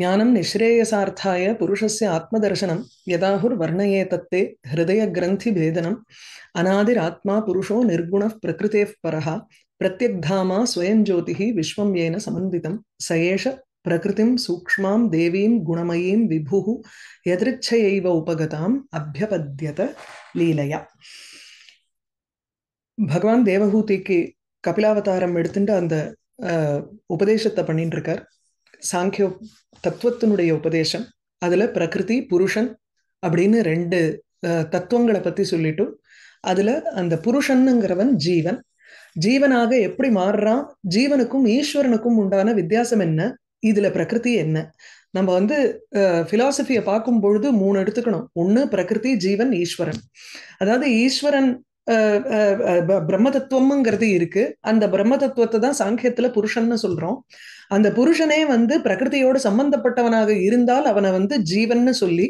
ஞானம் நிஸ்ரேயசார்த்தாய புருஷஸ்ய ஆத்மதர்சனம் யதாஹுர் வர்ணயே தத்தே ஹிருதய கிரந்தி பேதனம் அநாதிராத்மா புருஷோ நிர்குண பிரகிருதே பரஹா பிரத்யக்தாமா ஸ்வயம் ஜோதிஹி விஸ்வம் ஏன சமன்விதம் சயேஷ பிரகிருதிம் சூக்மாம் தேவீம் குணமயீம் விபு எதிர்ச்சையைவ உபகதாம் அபியபத்தியத லீலையா பகவான் தேவஹூதிக்கு கபிலாவதாரம் எடுத்துட்டு அந்த உபதேசத்தை பண்ணிட்டு இருக்கார் சாங்கிய தத்துவத்தினுடைய உபதேசம் அதில் பிரகிருதி புருஷன் அப்படின்னு ரெண்டு தத்துவங்களை பற்றி சொல்லிட்டும் அதில் அந்த புருஷனுங்கிறவன் ஜீவன் ஜீவனாக எப்படி மாறுறான் ஜீவனுக்கும் ஈஸ்வரனுக்கும் உண்டான வித்தியாசம் என்ன இதில் பிரகிருதி என்ன நம்ம வந்து ஃபிலாசபியை பார்க்கும் பொழுது மூணு எடுத்துக்கணும் ஒன்று பிரகிருதி ஜீவன் ஈஸ்வரன் அதாவது ஈஸ்வரன் பிரம்ம தத்துவம்ங்கிறது இருக்கு அந்த பிரம்ம தத்துவத்தை தான் சாங்கியத்துல புருஷன்னு சொல்றோம் அந்த புருஷனே வந்து பிரகிருதியோடு சம்பந்தப்பட்டவனாக இருந்தால் அவனை வந்து ஜீவன்னு சொல்லி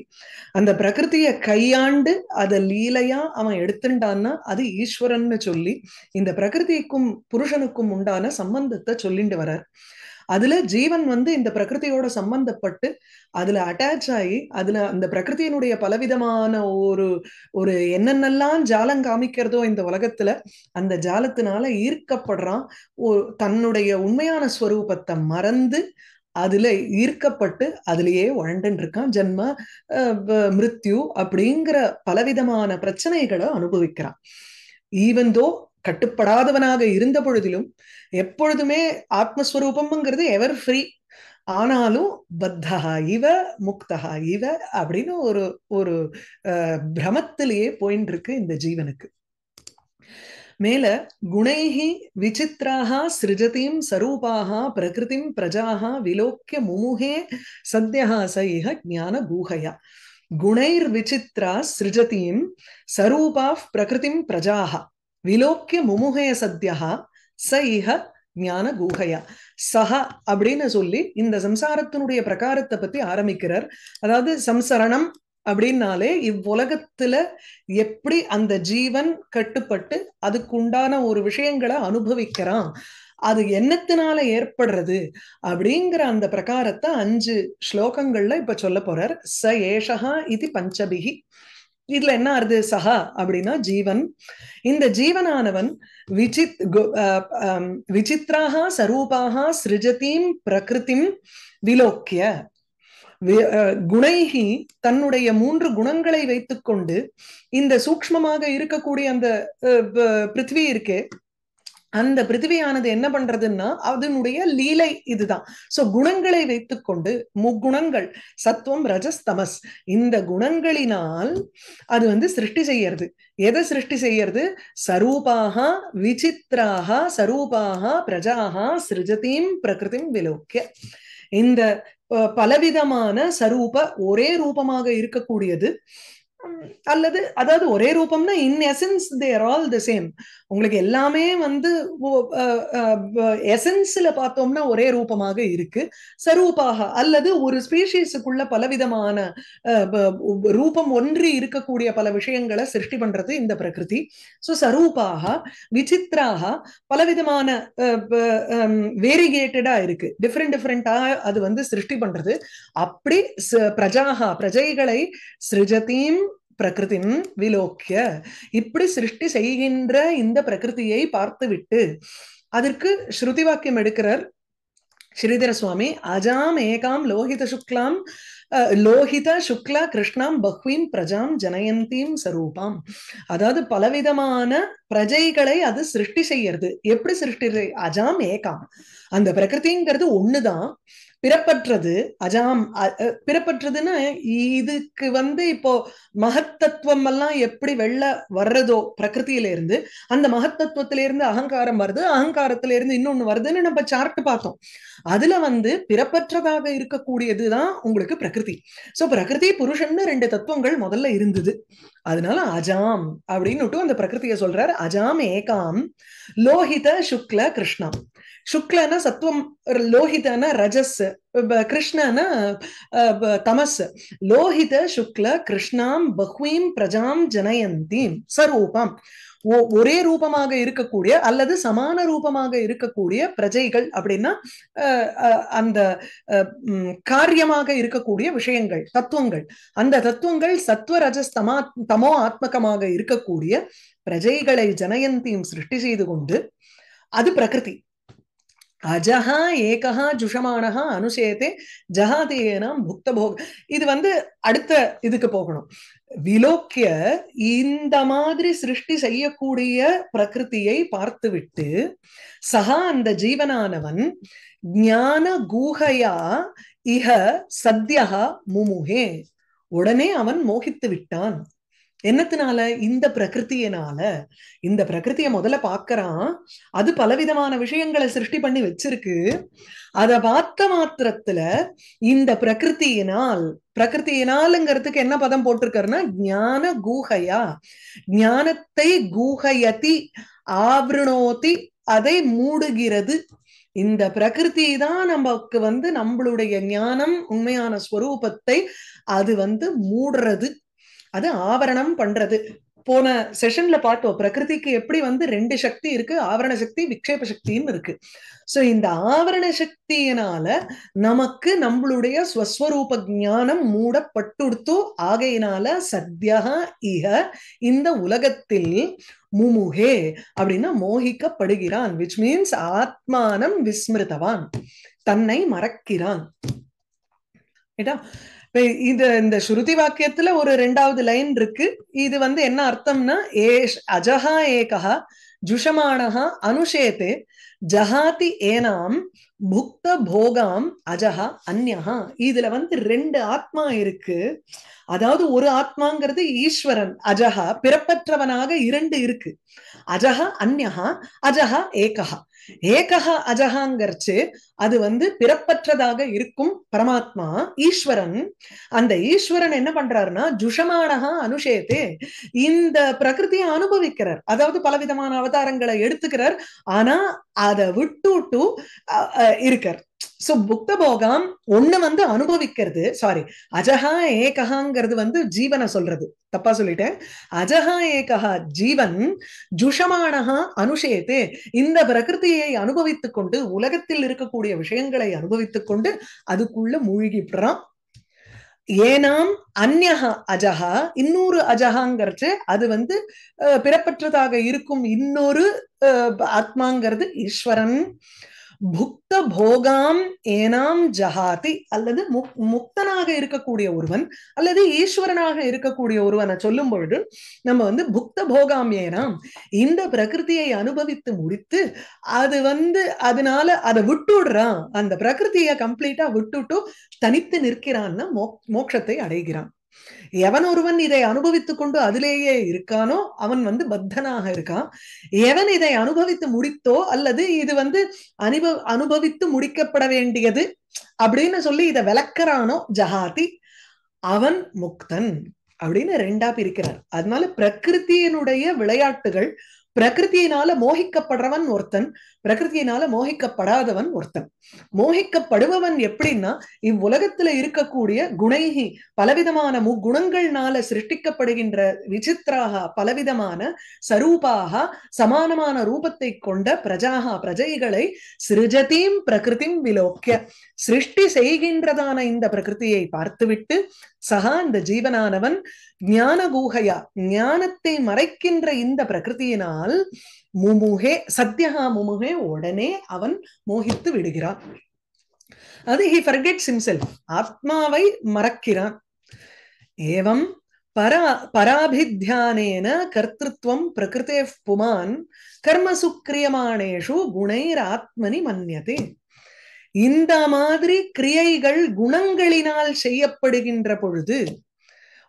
அந்த பிரகிருத்திய கையாண்டு அதை லீலையா அவன் எடுத்துட்டான்னா அது ஈஸ்வரன்னு சொல்லி இந்த பிரகிருதிக்கும் புருஷனுக்கும் உண்டான சம்பந்தத்தை சொல்லிட்டு வரார் அதுல ஜீவன் வந்து இந்த பிரகிருதியோட சம்பந்தப்பட்டு அதுல அட்டாச் ஆகி அதுல அந்த பிரகிருதியினுடைய பலவிதமான ஒரு ஒரு என்னென்னலாம் ஜாலம் காமிக்கிறதோ இந்த உலகத்துல அந்த ஜாலத்தினால ஈர்க்கப்படுறான் தன்னுடைய உண்மையான ஸ்வரூபத்தை மறந்து அதுல ஈர்க்கப்பட்டு அதுலயே உழண்டுன்னு இருக்கான் ஜென்ம மிருத்யு அப்படிங்கிற பலவிதமான பிரச்சனைகளை அனுபவிக்கிறான் ஈவன் தோ கட்டுப்படாதவனாக இருந்த பொழுதிலும் எப்பொழுதுமே ஆத்மஸ்வரூபம்ங்கிறது எவர் ஃப்ரீ ஆனாலும் பத்தா இவ முக்தா இவ அப்படின்னு ஒரு ஒரு பிரமத்திலேயே போயின்னு இருக்கு இந்த ஜீவனுக்கு மேல குணைஹி விசித்ராக சிருஜதீம் சரூபாக பிரகிருதிம் பிரஜாக விலோக்கிய முமுகே சத்யஹாச இக ஞான கூகையா குணைர் விசித்ரா சிருஜதீம் சரூபா பிரகிருதிம் பிரஜாகா விலோக்கிய முமுகய சத்தியா ச இஹ ஞான கூகையா சஹா அப்படின்னு சொல்லி இந்த சம்சாரத்தினுடைய பிரகாரத்தை பத்தி ஆரம்பிக்கிறார் அதாவது சம்சரணம் அப்படின்னாலே இவ்வுலகத்துல எப்படி அந்த ஜீவன் கட்டுப்பட்டு அதுக்குண்டான ஒரு விஷயங்களை அனுபவிக்கிறான் அது என்னத்தினால ஏற்படுறது அப்படிங்கிற அந்த பிரகாரத்தை அஞ்சு ஸ்லோகங்கள்ல இப்ப சொல்ல போறார் ச ஏஷகா இது பஞ்சபிகி இதுல என்ன அருது சஹா அப்படின்னா ஜீவன் இந்த ஜீவனானவன் விசித் விசித்ராக சரூபாக சிருஜதீம் பிரகிருதிம் விலோக்கிய குணைகி தன்னுடைய மூன்று குணங்களை வைத்துக்கொண்டு இந்த சூக்மமாக இருக்கக்கூடிய அந்த பிருத்வி இருக்கே அந்த பிருத்திவியானது என்ன பண்றதுன்னா அதனுடைய லீலை இதுதான் சோ குணங்களை வைத்துக்கொண்டு முக்குணங்கள் சத்துவம் ரஜஸ்தமஸ் இந்த குணங்களினால் அது வந்து சிருஷ்டி செய்யறது எதை சிருஷ்டி செய்யறது சரூபாக விசித்ராக சரூபாக பிரஜாக சிருஜதீம் பிரகிருதிம் விலோக்கிய இந்த பலவிதமான சரூப ஒரே ரூபமாக இருக்கக்கூடியது அல்லது அதாவது ஒரே ரூபம்னா in essence they're all the same உங்களுக்கு எல்லாமே வந்து எசன்ஸ்ல பார்த்தோம்னா ஒரே ரூபமாக இருக்கு சரூபாக அல்லது ஒரு ஸ்பீஷீஸுக்குள்ள பலவிதமான ரூபம் ஒன்று இருக்கக்கூடிய பல விஷயங்களை சிருஷ்டி பண்றது இந்த பிரகிருதி ஸோ சரூபாக விசித்ராக பலவிதமான வேரிகேட்டடா இருக்கு டிஃப்ரெண்ட் டிஃப்ரெண்டா அது வந்து சிருஷ்டி பண்றது அப்படி பிரஜாகா பிரஜைகளை சிருஜத்தையும் பிரகிருதின் விலோக்கிய இப்படி சிருஷ்டி செய்கின்ற இந்த பிரகிருதியை பார்த்துவிட்டு அதற்கு ஸ்ருதி வாக்கியம் எடுக்கிறார் ஸ்ரீதர சுவாமி அஜாம் ஏகாம் லோகித சுக்லாம் லோகித சுக்லா கிருஷ்ணாம் பஹ்வீம் பிரஜாம் ஜனயந்தீம் சரூபாம் அதாவது பலவிதமான பிரஜைகளை அது சிருஷ்டி செய்யறது எப்படி சிருஷ்டி அஜாம் ஏகாம் அந்த பிரகிருதிங்கிறது ஒண்ணுதான் பிறப்பற்றது அஜாம் பிறப்பற்றதுன்னா இதுக்கு வந்து இப்போ மகத்தத்துவம் எல்லாம் எப்படி வெளில வர்றதோ பிரகிருத்தில இருந்து அந்த மகத்தத்துவத்தில இருந்து அகங்காரம் வருது அகங்காரத்துல இருந்து இன்னொன்னு வருதுன்னு நம்ம சார்ட் பார்த்தோம் அதுல வந்து பிறப்பற்றதாக இருக்கக்கூடியதுதான் உங்களுக்கு பிரகிருதி சோ பிரகிருதி புருஷன்னு ரெண்டு தத்துவங்கள் முதல்ல இருந்தது அதனால அஜாம் அப்படின்னுட்டு அந்த பிரகிருத்திய சொல்றாரு அஜாம் ஏகாம் லோஹித சுக்ல கிருஷ்ணா சுக்லனா சத்துவம் லோஹிதனா ரஜஸ் கிருஷ்ணனா தமஸ் லோஹித சுக்ல கிருஷ்ணாம் பஹ்வீம் பிரஜாம் ஜனயந்தீம் சரூபம் ஒரே ரூபமாக இருக்கக்கூடிய அல்லது சமான ரூபமாக இருக்கக்கூடிய பிரஜைகள் அப்படின்னா அந்த காரியமாக இருக்கக்கூடிய விஷயங்கள் தத்துவங்கள் அந்த தத்துவங்கள் சத்வ ரஜஸ் தமோ ஆத்மகமாக இருக்கக்கூடிய பிரஜைகளை ஜனயந்தியும் சிருஷ்டி செய்து கொண்டு அது பிரகிருதி அஜஹா ஏகஹா ஜுஷமானஹா அனுசேத்தே ஜஹாதேனாம் புக்த போக இது வந்து அடுத்த இதுக்கு போகணும் விலோக்கிய இந்த மாதிரி சிருஷ்டி செய்யக்கூடிய பிரகிருதியை பார்த்துவிட்டு சஹா அந்த ஜீவனானவன் ஞான கூகையா இஹ சத்யா முமுகே உடனே அவன் மோகித்து விட்டான் என்னத்தினால இந்த பிரகிருத்தியனால இந்த பிரகிருத்திய முதல்ல பாக்குறான் அது பலவிதமான விஷயங்களை சிருஷ்டி பண்ணி வச்சிருக்கு அத பார்த்த மாத்திரத்துல இந்த பிரகிருத்தியினால் பிரகிருத்தியினாலுங்கிறதுக்கு என்ன பதம் போட்டிருக்காருன்னா ஞான கூகையா ஞானத்தை கூகையதி ஆவணோதி அதை மூடுகிறது இந்த பிரகிருதி தான் நமக்கு வந்து நம்மளுடைய ஞானம் உண்மையான ஸ்வரூபத்தை அது வந்து மூடுறது அது ஆவரணம் பண்றது போன செஷன்ல பார்த்தோம் பிரகிருதிக்கு எப்படி வந்து ரெண்டு சக்தி இருக்கு ஆவரண சக்தி விக்ஷேப சக்தின்னு இருக்கு சோ இந்த ஆவரண சக்தியினால நமக்கு நம்மளுடைய ஸ்வஸ்வரூப ஜானம் மூடப்பட்டுடுத்து ஆகையினால சத்யா இக இந்த உலகத்தில் முமுகே அப்படின்னா மோகிக்கப்படுகிறான் விச் மீன்ஸ் ஆத்மானம் விஸ்மிருதவான் தன்னை மறக்கிறான் இது இந்த ஸ்ருதி வாக்கியத்துல ஒரு ரெண்டாவது லைன் இருக்கு இது வந்து என்ன அர்த்தம்னா ஏ அஜஹா ஏகா ஜுஷமானஹா அனுஷேதே ஜஹாதி ஏனாம் புக்த போகாம் அஜஹா அந்யஹா இதுல வந்து ரெண்டு ஆத்மா இருக்கு அதாவது ஒரு ஆத்மாங்கிறது ஈஸ்வரன் அஜஹா பிறப்பற்றவனாக இரண்டு இருக்கு அஜஹா அந்யஹா அஜஹா ஏகஹா ஏகா அஜகாங்கர்ச்சு அது வந்து பிறப்பற்றதாக இருக்கும் பரமாத்மா ஈஸ்வரன் அந்த ஈஸ்வரன் என்ன பண்றாருன்னா ஜுஷமானகா அனுஷேத்து இந்த பிரகிருதியை அனுபவிக்கிறார் அதாவது பலவிதமான அவதாரங்களை எடுத்துக்கிறார் ஆனா அதை விட்டு விட்டு இருக்கார் சோ புக்த போகம் ஒண்ணு வந்து அனுபவிக்கிறது சாரி அஜஹா ஏகஹாங்கிறது வந்து ஜீவனை சொல்றது தப்பா சொல்லிட்டேன் அஜஹா ஏகஹா ஜீவன் ஜுஷமானஹா அனுஷேத்து இந்த பிரகிருதியை அனுபவித்துக் கொண்டு உலகத்தில் இருக்கக்கூடிய விஷயங்களை அனுபவித்துக் கொண்டு அதுக்குள்ள மூழ்கிடுறான் ஏனாம் அந்யஹா அஜஹா இன்னொரு அஜஹாங்கிறது அது வந்து பிறப்பற்றதாக இருக்கும் இன்னொரு ஆத்மாங்கிறது ஈஸ்வரன் புக்த போகாம் ஏனாம் ஜஹாதி அல்லது முக் முக்தனாக இருக்கக்கூடிய ஒருவன் அல்லது ஈஸ்வரனாக இருக்கக்கூடிய ஒருவனை சொல்லும் பொழுது நம்ம வந்து புக்த போகாம் ஏனாம் இந்த பிரகிருதியை அனுபவித்து முடித்து அது வந்து அதனால அதை விட்டுடுறான் அந்த பிரகிருதியை கம்ப்ளீட்டா விட்டுட்டு தனித்து நிற்கிறான்னா மோக் மோட்சத்தை அடைகிறான் எவன் ஒருவன் இதை அனுபவித்துக் கொண்டு அதிலேயே இருக்கானோ அவன் வந்து பத்தனாக இருக்கான் எவன் இதை அனுபவித்து முடித்தோ அல்லது இது வந்து அனுப அனுபவித்து முடிக்கப்பட வேண்டியது அப்படின்னு சொல்லி இதை விளக்கறானோ ஜஹாதி அவன் முக்தன் அப்படின்னு ரெண்டா பிரிக்கிறார் அதனால பிரகிருத்தியினுடைய விளையாட்டுகள் பிரகிருத்தியினால மோகிக்கப்படுறவன் ஒருத்தன் பிரகிருத்தியினால மோகிக்கப்படாதவன் ஒருத்தன் மோகிக்கப்படுபவன் எப்படின்னா இவ்வுலகத்துல இருக்கக்கூடிய குணைகி பலவிதமான மு குணங்கள்னால சிருஷ்டிக்கப்படுகின்ற விசித்திராக பலவிதமான சரூபாக சமானமான ரூபத்தை கொண்ட பிரஜாக பிரஜைகளை சிருஜதீம் பிரகிருதிம் விலோக்கிய சிருஷ்டி செய்கின்றதான இந்த பிரகிருத்தியை பார்த்துவிட்டு சகா இந்த ஜீவனானவன் ஞான கூகையா ஞானத்தை மறைக்கின்ற இந்த பிரகிருத்தியினால் முமுகே சத்தியகா முமுகே உடனே அவன் மோகித்து விடுகிறான் அது ஹி ஃபர்கெட்ஸ் ஹிம்செல்ஃப் ஆத்மாவை மறக்கிறான் ஏவம் பரா பராபித்தியானேன கர்த்திருவம் பிரகிருத்தே புமான் கர்மசுக்கிரியமானேஷு குணைராத்மனி மன்னியதே இந்த மாதிரி கிரியைகள் குணங்களினால் செய்யப்படுகின்ற பொழுது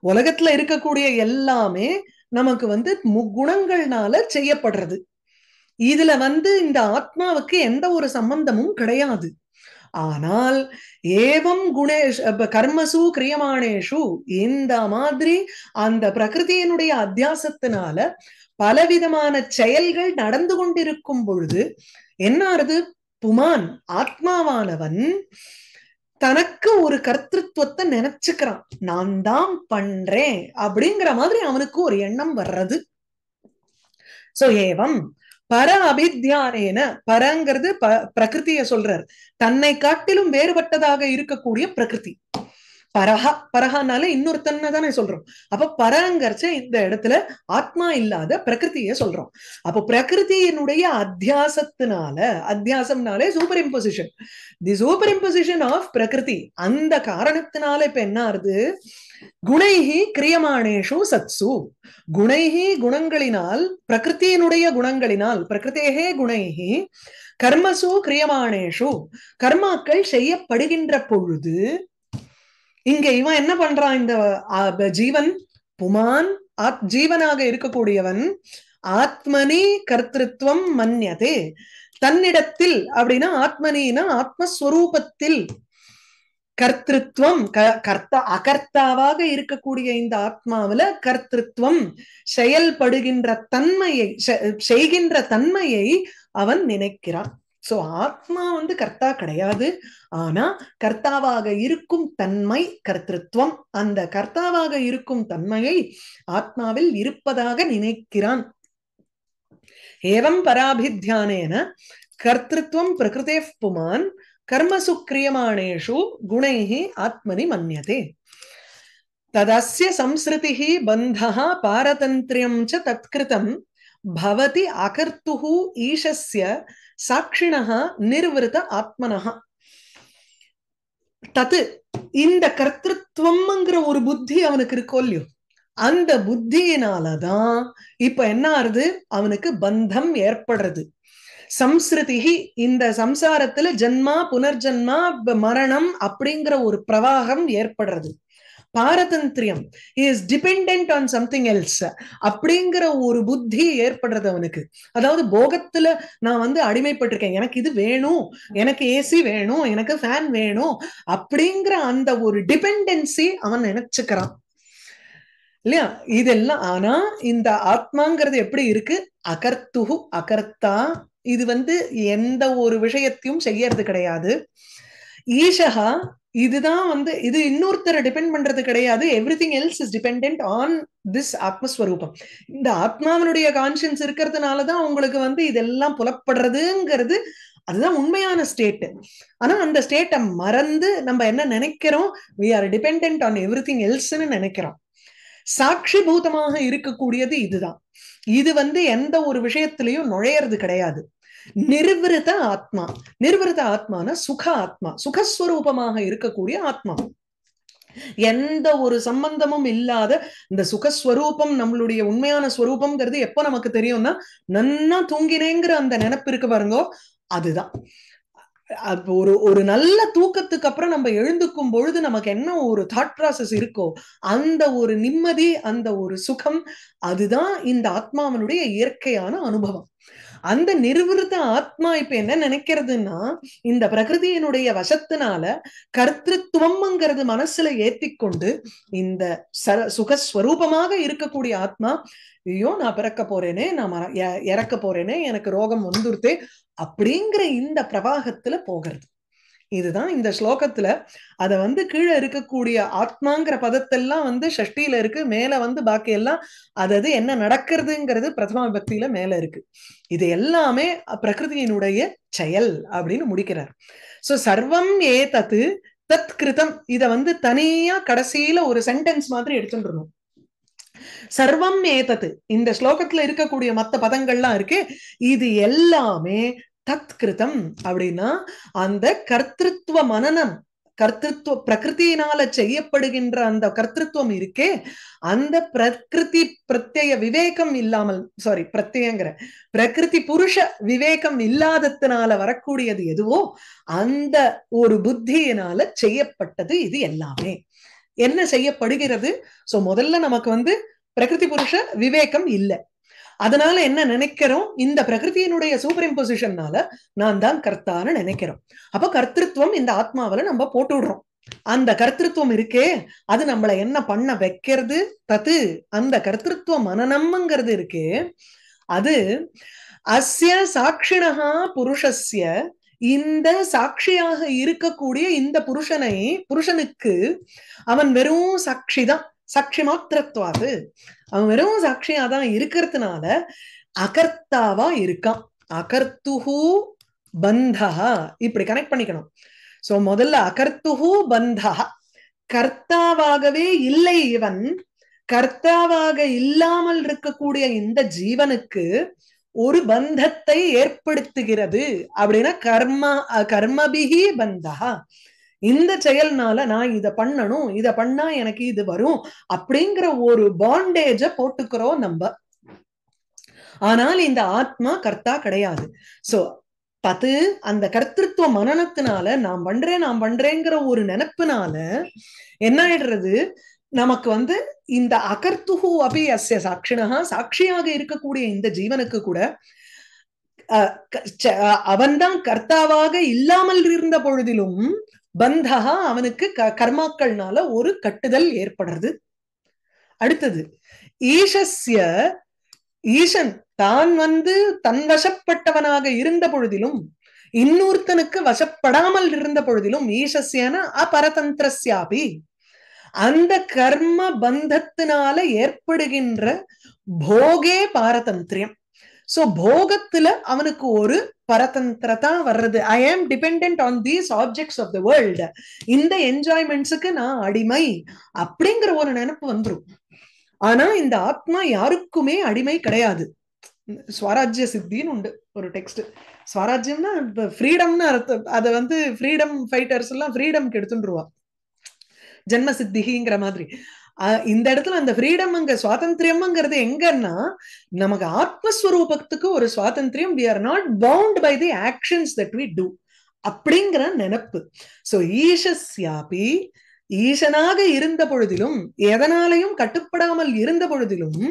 உலகத்துல இருக்கக்கூடிய எல்லாமே நமக்கு வந்து முக்குணங்கள்னால செய்யப்படுறது இதுல வந்து இந்த ஆத்மாவுக்கு எந்த ஒரு சம்பந்தமும் கிடையாது ஆனால் ஏவம் குணேஷ் கர்மசு கிரியமானேஷு இந்த மாதிரி அந்த பிரகிருதியினுடைய அத்தியாசத்தினால பலவிதமான செயல்கள் நடந்து கொண்டிருக்கும் பொழுது என்னாருது புமான் ஆத்மாவானவன் தனக்கு ஒரு கர்த்தத்துவத்தை நினைச்சுக்கிறான் நான் தான் பண்றேன் அப்படிங்கிற மாதிரி அவனுக்கு ஒரு எண்ணம் வர்றது சோ ஏவம் பர அபித்யானேன பரங்கிறது ப பிரகிருத்திய சொல்றார் தன்னை காட்டிலும் வேறுபட்டதாக இருக்கக்கூடிய பிரகிருதி பரஹா பரஹானால இன்னொருத்தன்னு தானே சொல்றோம் அப்ப பரங்கிறச்ச இந்த இடத்துல ஆத்மா இல்லாத பிரகிருத்திய சொல்றோம் அப்ப பிரகிருத்தியினுடைய அத்தியாசத்தினால அத்தியாசம்னாலே superimposition the superimposition of பிரகிருதி அந்த காரணத்தினால இப்ப என்ன ஆறுது குணைஹி கிரியமானேஷு சத்சு குணைஹி குணங்களினால் பிரகிருத்தியினுடைய குணங்களினால் பிரகிருத்தேகே குணைஹி கர்மசு கிரியமானேஷு கர்மாக்கள் செய்யப்படுகின்ற பொழுது இங்க இவன் என்ன பண்றான் இந்த ஜீவன் புமான் ஆத் ஜீவனாக இருக்கக்கூடியவன் ஆத்மனி கர்த்திருவம் மன்யதே தன்னிடத்தில் அப்படின்னா ஆத்மனின்னா ஆத்மஸ்வரூபத்தில் கர்த்திருவம் கர்த்தா அகர்த்தாவாக இருக்கக்கூடிய இந்த ஆத்மாவில கர்த்திருவம் செயல்படுகின்ற தன்மையை செய்கின்ற தன்மையை அவன் நினைக்கிறான் சோ ஆத்மா வந்து கர்த்தா கிடையாது ஆனா கர்த்தாவாக இருக்கும் தன்மை கர்த்தத்துவம் அந்த கர்த்தாவாக இருக்கும் தன்மையை ஆத்மாவில் இருப்பதாக நினைக்கிறான் ஏவம் பராபித்தியானேன கர்த்தத்துவம் பிரகிருதே புமான் கர்மசு கிரியமாணேஷு குணைஹி ஆத்மனி மன்யதே ததஸ்ய சம்ஸ்ருதி பந்தா பாரதந்திரியம் ச தத்கிருதம் பவதி அகர்த்துஹு ஈஷஸ்ய சாட்சிணக நிர்விருத ஆத்மனஹ தத்து இந்த கர்த்தத்வம்ங்கிற ஒரு புத்தி அவனுக்கு இருக்கோ இல்லையோ அந்த புத்தியினாலதான் இப்ப என்ன ஆறுது அவனுக்கு பந்தம் ஏற்படுறது சம்ஸ்கிருதி இந்த சம்சாரத்துல ஜன்மா புனர்ஜன்மா மரணம் அப்படிங்கிற ஒரு பிரவாகம் ஏற்படுறது பாரதந்திரியம் is depend on something else அப்படிங்கிற ஒரு புத்தி ஏற்படுறது அவனுக்கு அதாவது போகத்துல நான் வந்து அடிமைப்பட்டிருக்கேன் எனக்கு இது வேணும் எனக்கு ஏசி வேணும் எனக்கு ஃபேன் வேணும் அப்படிங்கிற அந்த ஒரு டிபெண்டன்சி அவன் நினைச்சுக்கிறான் இல்லையா இதெல்லாம் ஆனா இந்த ஆத்மாங்கிறது எப்படி இருக்கு அகர்த்துகு அகர்த்தா இது வந்து எந்த ஒரு விஷயத்தையும் செய்யறது கிடையாது ஈஷகா இதுதான் வந்து இது இன்னொருத்தரை டிபெண்ட் பண்றது கிடையாது everything else is depend on this ஆத்மஸ்வரூபம் இந்த ஆத்மாவனுடைய கான்சியன்ஸ் இருக்கிறதுனாலதான் அவங்களுக்கு உங்களுக்கு வந்து இதெல்லாம் புலப்படுறதுங்கிறது அதுதான் உண்மையான ஸ்டேட் ஆனா அந்த ஸ்டேட்டை மறந்து நம்ம என்ன நினைக்கிறோம் we are depend on everything எல்ஸ்ன்னு நினைக்கிறோம் சாட்சி பூதமாக இருக்கக்கூடியது இதுதான் இது வந்து எந்த ஒரு விஷயத்திலையும் நுழையிறது கிடையாது நிர்விருத ஆத்மா நிர்விருத ஆத்மான சுக ஆத்மா சுகஸ்வரூபமாக இருக்கக்கூடிய ஆத்மா எந்த ஒரு சம்பந்தமும் இல்லாத இந்த சுகஸ்வரூபம் நம்மளுடைய உண்மையான ஸ்வரூபம்ங்கிறது எப்ப நமக்கு தெரியும்னா நன்னா தூங்கினேங்கிற அந்த நினப்பு இருக்கு பாருங்க அதுதான் ஒரு ஒரு நல்ல தூக்கத்துக்கு அப்புறம் நம்ம எழுந்துக்கும் பொழுது நமக்கு என்ன ஒரு தாட் ப்ராசஸ் இருக்கோ அந்த ஒரு நிம்மதி அந்த ஒரு சுகம் அதுதான் இந்த ஆத்மாவனுடைய இயற்கையான அனுபவம் அந்த நிர்விருத்த ஆத்மா இப்ப என்ன நினைக்கிறதுன்னா இந்த பிரகிருதியினுடைய வசத்தினால கர்த்திருவம்ங்கிறது மனசுல ஏத்தி கொண்டு இந்த சர சுகஸ்வரூபமாக இருக்கக்கூடிய ஆத்மா ஐயோ நான் பிறக்க போறேனே நான் இறக்க போறேனே எனக்கு ரோகம் வந்துருத்தே அப்படிங்கிற இந்த பிரவாகத்துல போகிறது இதுதான் இந்த ஸ்லோகத்துல அத வந்து கீழே இருக்கக்கூடிய ஆத்மாங்கிற பதத்தெல்லாம் வந்து ஷஷ்டியில இருக்கு மேல வந்து பாக்கி எல்லாம் அதாவது என்ன நடக்கிறதுங்கிறது பிரதம பக்தியில மேல இருக்கு இது எல்லாமே பிரகிருதியினுடைய செயல் அப்படின்னு முடிக்கிறார் சோ சர்வம் ஏ தத்து தத் கிருதம் இத வந்து தனியா கடைசியில ஒரு சென்டென்ஸ் மாதிரி எடுத்துட்டு சர்வம் ஏதத்து இந்த ஸ்லோகத்துல இருக்கக்கூடிய மத்த பதங்கள்லாம் இருக்கு இது எல்லாமே தத்கிருதம் அப்படின்னா அந்த கர்த்திருவ மனநம் கர்த்திருவ பிரகிருத்தினால செய்யப்படுகின்ற அந்த கர்த்திருவம் இருக்கே அந்த பிரகிருதி பிரத்யேக விவேகம் இல்லாமல் சாரி பிரத்யங்கிற பிரகிருதி புருஷ விவேகம் இல்லாததுனால வரக்கூடியது எதுவோ அந்த ஒரு புத்தியினால செய்யப்பட்டது இது எல்லாமே என்ன செய்யப்படுகிறது சோ முதல்ல நமக்கு வந்து பிரகிருதி புருஷ விவேகம் இல்லை அதனால என்ன நினைக்கிறோம் இந்த பிரகிருதியினுடைய சூப்பர் இம்போசிஷன்னால நான் தான் கர்த்தான்னு நினைக்கிறோம் அப்ப கர்த்தத்துவம் இந்த ஆத்மாவில நம்ம போட்டு விடுறோம் அந்த கர்த்தத்துவம் இருக்கே அது நம்மளை என்ன பண்ண வைக்கிறது தத்து அந்த கர்த்தத்துவ மனநம்மங்கிறது இருக்கு அது அஸ்ய சாட்சிணகா புருஷஸ்ய இந்த சாட்சியாக இருக்கக்கூடிய இந்த புருஷனை புருஷனுக்கு அவன் வெறும் சாட்சிதான் சாட்சி மாத்திரத்துவாது அவன் வெறும் சாட்சியா தான் இருக்கிறதுனால அகர்த்தாவா இருக்கான் அகர்த்துஹு பந்தா இப்படி கனெக்ட் பண்ணிக்கணும் சோ முதல்ல அகர்த்துஹு பந்தா கர்த்தாவாகவே இல்லை இவன் கர்த்தாவாக இல்லாமல் இருக்கக்கூடிய இந்த ஜீவனுக்கு ஒரு பந்தத்தை ஏற்படுத்துகிறது அப்படின்னா கர்ம கர்மபிகி பந்தா இந்த செயல்னால நான் இதை பண்ணணும் இதை பண்ணா எனக்கு இது வரும் அப்படிங்கிற ஒரு பாண்டேஜ போட்டுக்கிறோம் நம்ம ஆனால் இந்த ஆத்மா கர்த்தா கிடையாது சோ பத்து அந்த கர்த்தத்துவ மனநத்தினால நான் பண்றேன் நான் பண்றேங்கிற ஒரு நினப்புனால என்ன ஆயிடுறது நமக்கு வந்து இந்த அகர்த்துகு அபி அஸ்ய சாட்சினகா சாட்சியாக இருக்கக்கூடிய இந்த ஜீவனுக்கு கூட அவன்தான் கர்த்தாவாக இல்லாமல் இருந்த பொழுதிலும் பந்தகா அவனுக்கு க கர்மாக்கள்னால ஒரு கட்டுதல் ஏற்படுறது அடுத்தது ஈஷஸ்ய ஈசன் தான் வந்து தன் வசப்பட்டவனாக இருந்த பொழுதிலும் இன்னொருத்தனுக்கு வசப்படாமல் இருந்த பொழுதிலும் ஈசஸ்யன அபரதந்திரஸ்யாபி அந்த கர்ம பந்தத்தினால ஏற்படுகின்ற போகே பாரதந்திரியம் சோ போகத்துல அவனுக்கு ஒரு பரதந்திரதா வர்றது I am depend on these objects of the world இந்த என்ஜாய்மெண்ட்ஸுக்கு நான் அடிமை அப்படிங்கிற ஒரு நினைப்பு வந்துடும் ஆனா இந்த ஆத்மா யாருக்குமே அடிமை கிடையாது ஸ்வராஜ்ய சித்தின்னு உண்டு ஒரு டெக்ஸ்ட் ஸ்வராஜ்யம்னா ஃப்ரீடம்னு அர்த்தம் அதை வந்து ஃப்ரீடம் ஃபைட்டர்ஸ் எல்லாம் ஃப்ரீடம் எடுத்துருவா ஜென்ம சித்திகிங்கிற மாதிரி இந்த இடத்துல அந்த அங்க சுவாதந்திரியம்ங்கிறது எங்கன்னா நமக்கு ஆத்மஸ்வரூபத்துக்கு ஒரு சுவாதந்திரியம் we are not bound by the actions that we do அப்படிங்கிற நினப்பு சோ ஈஷஸ்யாபி ஈசனாக இருந்த பொழுதிலும் எதனாலையும் கட்டுப்படாமல் இருந்த பொழுதிலும்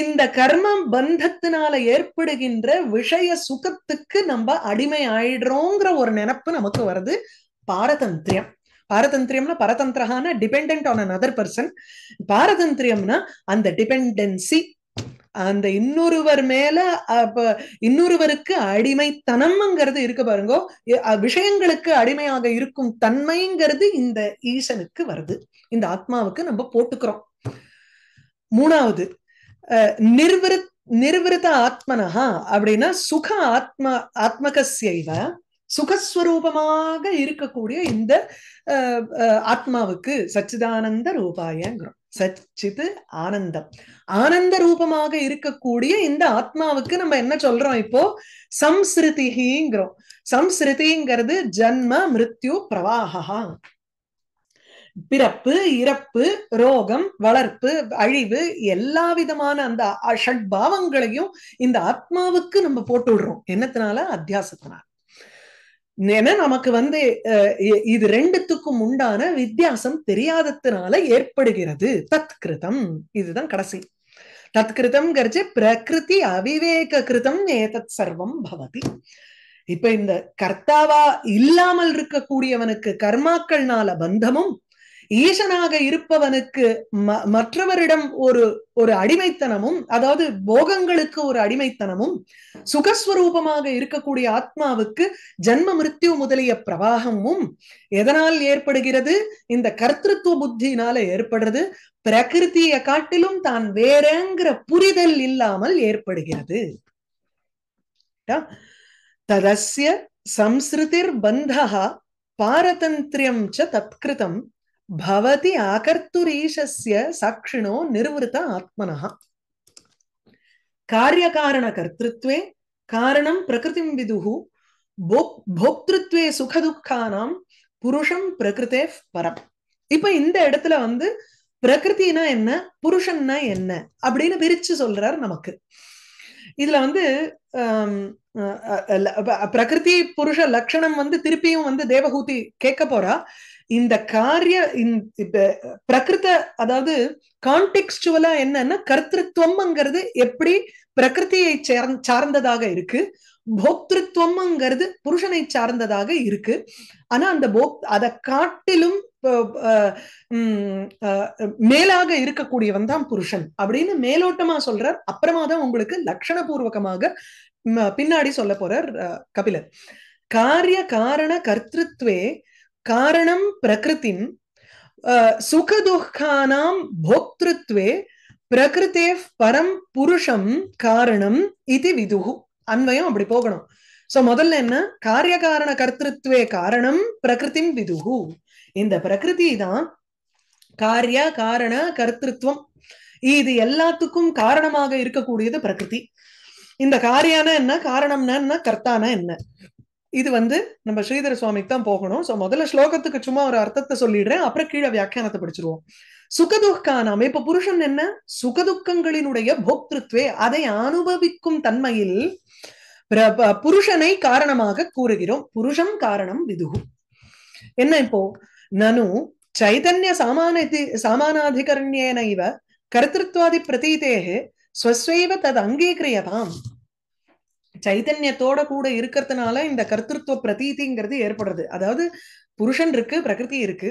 இந்த கர்ம பந்தத்தினால ஏற்படுகின்ற விஷய சுகத்துக்கு நம்ம அடிமை ஆயிடுறோங்கிற ஒரு நினப்பு நமக்கு வருது பாரதந்திரியம் பாரதந்திரியம்னா பரதந்திரஹான டிபெண்ட் ஆன் அதர் பர்சன் பாரதந்திரியம்னா அந்த டிபெண்டன்சி அந்த இன்னொருவர் மேல இன்னொருவருக்கு அடிமைத்தனம்ங்கிறது இருக்கு பாருங்கோ விஷயங்களுக்கு அடிமையாக இருக்கும் தன்மைங்கிறது இந்த ஈசனுக்கு வருது இந்த ஆத்மாவுக்கு நம்ம போட்டுக்கிறோம் மூணாவது நிர்விரு நிர்விருத்த ஆத்மனஹா அப்படின்னா சுக ஆத்மா ஆத்மகசியவ சுகஸ்வரூபமாக இருக்கக்கூடிய இந்த ஆத்மாவுக்கு சச்சிதானந்த ரூபாயங்கிறோம் சச்சித்து ஆனந்தம் ஆனந்த ரூபமாக இருக்கக்கூடிய இந்த ஆத்மாவுக்கு நம்ம என்ன சொல்றோம் இப்போ சம்ஸ்ருதிங்கிறோம் சம்ஸ்ருதிங்கிறது ஜன்ம மிருத்யு பிரவாகா பிறப்பு இறப்பு ரோகம் வளர்ப்பு அழிவு எல்லா விதமான அந்த ஷட்பாவங்களையும் இந்த ஆத்மாவுக்கு நம்ம போட்டுடுறோம் என்னத்தினால அத்தியாசத்தினால ஏன்னா நமக்கு வந்து இது ரெண்டுத்துக்கும் உண்டான வித்தியாசம் தெரியாததுனால ஏற்படுகிறது தத்கிருதம் இதுதான் கடைசி தத்கிருதம் கிருதம் கரிச்சு பிரகிருதி அவிவேக கிருதம் ஏதத் சர்வம் பவதி இப்ப இந்த கர்த்தாவா இல்லாமல் இருக்கக்கூடியவனுக்கு கர்மாக்கள்னால பந்தமும் ஈசனாக இருப்பவனுக்கு மற்றவரிடம் ஒரு ஒரு அடிமைத்தனமும் அதாவது போகங்களுக்கு ஒரு அடிமைத்தனமும் சுகஸ்வரூபமாக இருக்கக்கூடிய ஆத்மாவுக்கு ஜன்ம மிருத்யு முதலிய பிரவாகமும் எதனால் ஏற்படுகிறது இந்த கர்த்தத்துவ புத்தினால ஏற்படுறது பிரகிருத்திய காட்டிலும் தான் வேறங்கிற புரிதல் இல்லாமல் ஏற்படுகிறது ததஸ்ய சம்ஸ்ருதிர் பந்தகா பாரதந்திரியம் ச தத்கிருதம் பவதி ஆகர்த்துரீஷஸ்ய சாட்சிணோ நிர்வృత காரிய காரண கர்த்திருத்வே காரணம் பிரகிருதிம் விதுகு போக்திருத்வே சுகதுக்கானாம் புருஷம் பிரகிருதே பரம் இப்ப இந்த இடத்துல வந்து பிரகிருத்தினா என்ன புருஷன்னா என்ன அப்படின்னு பிரிச்சு சொல்றார் நமக்கு இதுல வந்து பிரகிருதி புருஷ லட்சணம் வந்து திருப்பியும் வந்து தேவகூதி கேட்க போறா இந்த காரிய பிரகிருத அதாவது கான்டெக்ஸ்டுவலா என்னன்னா கர்த்தத்துவம்ங்கிறது எப்படி பிரகிருத்தியை சார்ந்ததாக இருக்கு போக்திருத்துவம்ங்கிறது புருஷனை சார்ந்ததாக இருக்கு ஆனா அந்த போக் அதை காட்டிலும் மேலாக இருக்கக்கூடியவன் தான் புருஷன் அப்படின்னு மேலோட்டமா சொல்றார் அப்புறமா தான் உங்களுக்கு லட்சணபூர்வகமாக பின்னாடி சொல்ல போறார் கபிலர் காரிய காரண அஹ் காரணம் प्रकृतिं सुखदुःखानां भोक्तृत्वे பிரகிருத்தேவ் பரம் புருஷம் காரணம் இது விதுகு அன்வயம் அப்படி போகணும் சோ முதல்ல என்ன காரிய காரண கர்த்திருவே காரணம் பிரகிருதிம் விதுகு இந்த பிரகிருதி தான் காரிய காரண கர்த்திருவம் இது எல்லாத்துக்கும் காரணமாக இருக்கக்கூடியது பிரகிருதி இந்த காரியான என்ன காரணம்னா என்ன கர்த்தானா என்ன இது வந்து நம்ம ஸ்ரீதர சுவாமிக்கு தான் போகணும் சோ முதல்ல ஸ்லோகத்துக்கு சும்மா ஒரு அர்த்தத்தை சொல்லிடுறேன் அப்புறம் கீழே வியாக்கியானத்தை படிச்சிருவோம் சுகதுக்கான இப்ப புருஷன் என்ன சுகதுக்கங்களினுடைய போக்திருத்வே அதை அனுபவிக்கும் தன்மையில் புருஷனை காரணமாக கூறுகிறோம் புருஷம் காரணம் விதுகு என்ன இப்போ நனு சைதன்ய சாமானதி சாமானாதிகரண்யேனைவ கர்த்திருவாதி பிரதீதேகே ஸ்வஸ்வைவ தது அங்கீகிரியதாம் சைதன்யத்தோட கூட இருக்கிறதுனால இந்த கர்த்திருவ பிரதீதிங்கிறது ஏற்படுறது அதாவது புருஷன் இருக்கு பிரகிருதி இருக்கு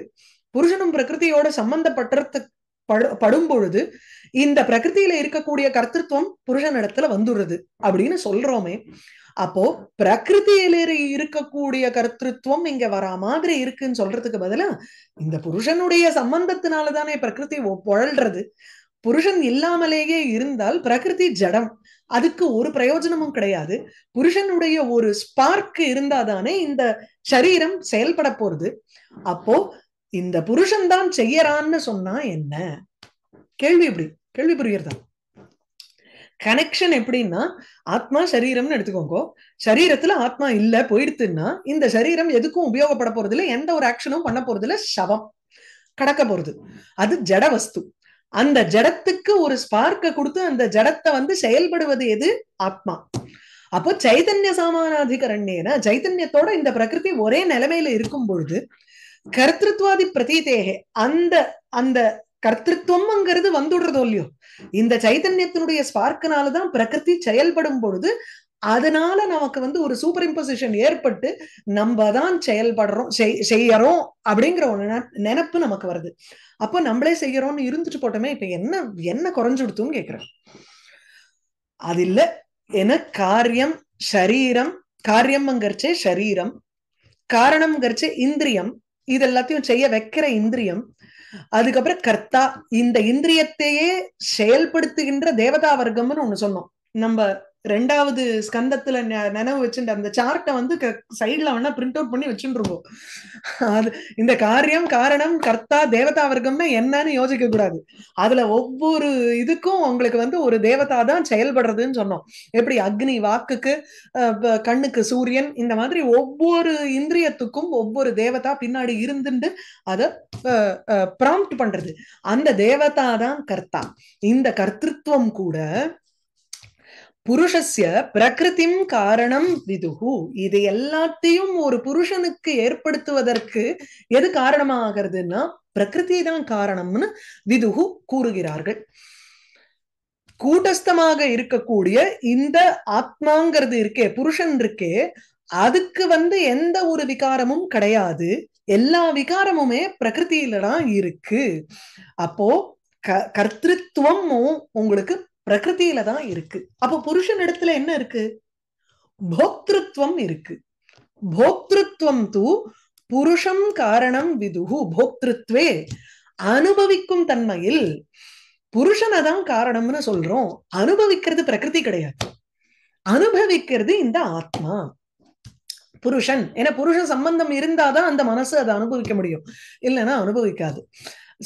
புருஷனும் பிரகிருதியோட சம்பந்தப்பட்டு படும் பொழுது இந்த பிரகிருதியில இருக்கக்கூடிய கர்த்தத்துவம் இடத்துல வந்துடுறது அப்படின்னு சொல்றோமே அப்போ பிரகிருதியில இருக்கக்கூடிய கர்த்திருவம் இங்க வரா மாதிரி இருக்குன்னு சொல்றதுக்கு பதிலா இந்த புருஷனுடைய சம்பந்தத்தினாலதானே பிரகிருதி புழல்றது புருஷன் இல்லாமலேயே இருந்தால் பிரகிருதி ஜடம் அதுக்கு ஒரு பிரயோஜனமும் கிடையாது புருஷனுடைய ஒரு ஸ்பார்க் இருந்தாதானே இந்த சரீரம் செயல்பட போறது அப்போ இந்த புருஷன் தான் செய்யறான்னு சொன்னா என்ன கேள்வி எப்படி கேள்வி புரியுறதா கனெக்ஷன் எப்படின்னா ஆத்மா சரீரம்னு எடுத்துக்கோங்க சரீரத்துல ஆத்மா இல்ல போயிடுத்துன்னா இந்த சரீரம் எதுக்கும் உபயோகப்பட போறது இல்லை எந்த ஒரு ஆக்ஷனும் பண்ண போறது இல்லை சவம் கடக்க போறது அது ஜட வஸ்து அந்த ஜடத்துக்கு ஒரு ஸ்பார்க்க கொடுத்து அந்த ஜடத்தை வந்து செயல்படுவது எது ஆத்மா அப்போ சைதன்ய சாமானாதிகரண்யேனா சைதன்யத்தோட இந்த பிரகிருதி ஒரே நிலைமையில இருக்கும் பொழுது கர்த்திருவாதி பிரதீதேகே அந்த அந்த கர்த்திருவம்ங்கிறது வந்துடுறதோ இல்லையோ இந்த சைதன்யத்தினுடைய ஸ்பார்க்கனாலதான் பிரகிருதி செயல்படும் பொழுது அதனால நமக்கு வந்து ஒரு சூப்பர் இம்போசிஷன் ஏற்பட்டு நம்ம தான் செயல்படுறோம் செய்யறோம் அப்படிங்கிற ஒரு நினப்பு நமக்கு வருது அப்போ நம்மளே செய்யறோம்னு இருந்துட்டு போட்டோமே இப்ப என்ன என்ன குறைஞ்சு கொடுத்துன்னு கேக்குறேன் அது இல்ல என காரியம் ஷரீரம் காரியம்ங்கிறச்சே காரணம் காரணம்ங்கிறச்சே இந்திரியம் இது எல்லாத்தையும் செய்ய வைக்கிற இந்திரியம் அதுக்கப்புறம் கர்த்தா இந்த இந்திரியத்தையே செயல்படுத்துகின்ற தேவதா வர்க்கம்னு ஒண்ணு சொன்னோம் நம்ம ரெண்டாவது ஸ்கந்தத்துல நினைவு வச்சுட்டு அந்த சார்ட்டை வந்து சைட்ல வேணா பிரிண்ட் அவுட் பண்ணி வச்சுருவோம் அது இந்த காரியம் காரணம் கர்த்தா தேவதா வர்க்கமே என்னன்னு யோசிக்க கூடாது அதுல ஒவ்வொரு இதுக்கும் உங்களுக்கு வந்து ஒரு தேவதா தான் செயல்படுறதுன்னு சொன்னோம் எப்படி அக்னி வாக்குக்கு கண்ணுக்கு சூரியன் இந்த மாதிரி ஒவ்வொரு இந்திரியத்துக்கும் ஒவ்வொரு தேவதா பின்னாடி இருந்துட்டு அதை ப்ராம்ப்ட் பண்றது அந்த தேவதா தான் கர்த்தா இந்த கர்த்திருவம் கூட புருஷஸ்ய பிரகிருதி காரணம் விதுகு இது எல்லாத்தையும் ஒரு புருஷனுக்கு ஏற்படுத்துவதற்கு எது காரணமாகிறதுனா பிரகிருதி தான் காரணம்னு விதுகு கூறுகிறார்கள் கூட்டஸ்தமாக இருக்கக்கூடிய இந்த ஆத்மாங்கிறது இருக்கே புருஷன் இருக்கே அதுக்கு வந்து எந்த ஒரு விகாரமும் கிடையாது எல்லா விகாரமுமே பிரகிருதியில தான் இருக்கு அப்போ க கர்த்தத்துவமும் உங்களுக்கு பிரகிருதியில தான் இருக்கு அப்போ புருஷன் இடத்துல என்ன இருக்கு போக்திருத்வம் இருக்கு போக்திருத்வம் தூ புருஷம் காரணம் விதுகு போக்திருத்வே அனுபவிக்கும் தன்மையில் புருஷனை தான் காரணம்னு சொல்றோம் அனுபவிக்கிறது பிரகிருதி கிடையாது அனுபவிக்கிறது இந்த ஆத்மா புருஷன் ஏன்னா புருஷ சம்பந்தம் இருந்தாதான் அந்த மனசு அதை அனுபவிக்க முடியும் இல்லைன்னா அனுபவிக்காது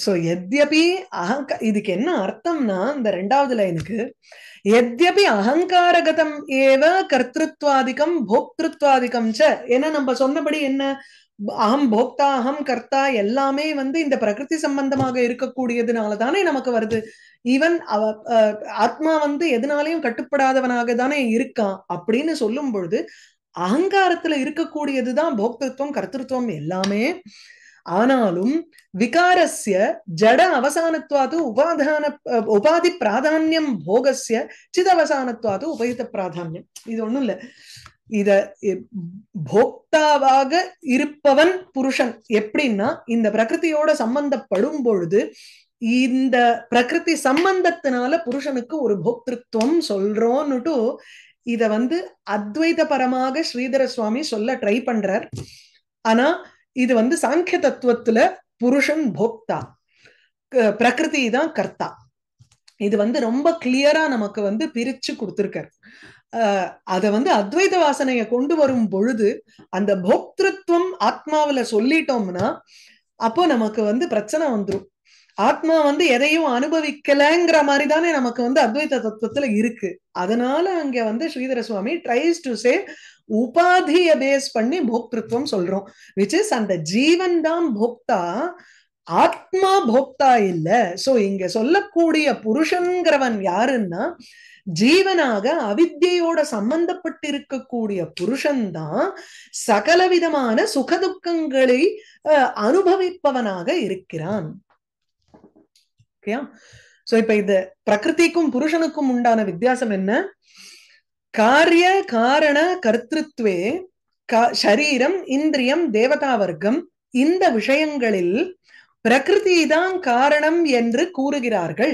சோ எத்யபி அகங்க இதுக்கு என்ன அர்த்தம்னா இந்த ரெண்டாவது லைனுக்கு எத்யபி அகங்காரகதம் ஏவ கர்த்திருவாதிக்கம் போக்திருத்வாதிக்கம் ச ஏன்னா நம்ம சொன்னபடி என்ன அகம் போக்தா அகம் கர்த்தா எல்லாமே வந்து இந்த பிரகிருதி சம்பந்தமாக இருக்கக்கூடியதுனால தானே நமக்கு வருது ஈவன் அவ ஆத்மா வந்து எதனாலையும் கட்டுப்படாதவனாக தானே இருக்கான் அப்படின்னு சொல்லும் பொழுது அகங்காரத்துல இருக்கக்கூடியதுதான் போக்திருத்துவம் கர்த்திருவம் எல்லாமே ஆனாலும் விகாரஸ்ய ஜட அவசானத்வாது உபாதான உபாதி பிராதான்யம் போகஸ்ய சிதவசானத்வாது உபயுத பிராதான்யம் இது ஒண்ணும் இல்ல இத போக்தாவாக இருப்பவன் புருஷன் எப்படின்னா இந்த பிரகிருதியோட சம்பந்தப்படும் பொழுது இந்த பிரகிருதி சம்பந்தத்தினால புருஷனுக்கு ஒரு போக்திருத்துவம் சொல்றோன்னுட்டு இத வந்து அத்வைத பரமாக ஸ்ரீதர சுவாமி சொல்ல ட்ரை பண்றார் ஆனா இது வந்து சாங்கிய தத்துவத்துல புருஷன் போக்தா பிரகிருதி தான் கர்த்தா இது வந்து ரொம்ப கிளியரா நமக்கு வந்து பிரிச்சு ஆஹ் அதை வந்து அத்வைத வாசனையை கொண்டு வரும் பொழுது அந்த போக்திருத்வம் ஆத்மாவில சொல்லிட்டோம்னா அப்போ நமக்கு வந்து பிரச்சனை வந்துடும் ஆத்மா வந்து எதையும் அனுபவிக்கலங்கிற மாதிரி தானே நமக்கு வந்து அத்வைத தத்துவத்துல இருக்கு அதனால அங்க வந்து Sridhara Swami tries to say உபாதிய பேஸ் பண்ணி போக்திருத்துவம் சொல்றோம் விச் இஸ் அந்த ஜீவன் தான் போக்தா ஆத்மா போக்தா இல்ல சோ இங்க சொல்லக்கூடிய புருஷன்கிறவன் யாருன்னா ஜீவனாக அவித்தியோட சம்பந்தப்பட்டிருக்கக்கூடிய புருஷன்தான் சகலவிதமான சுகதுக்கங்களை அனுபவிப்பவனாக இருக்கிறான் சோ இப்ப இது பிரகிருதிக்கும் புருஷனுக்கும் உண்டான வித்தியாசம் என்ன காரிய காரண கர்த்தத்வே சரீரம் இந்திரியம் தேவதா வர்க்கம் இந்த விஷயங்களில் பிரகிருதி தான் காரணம் என்று கூறுகிறார்கள்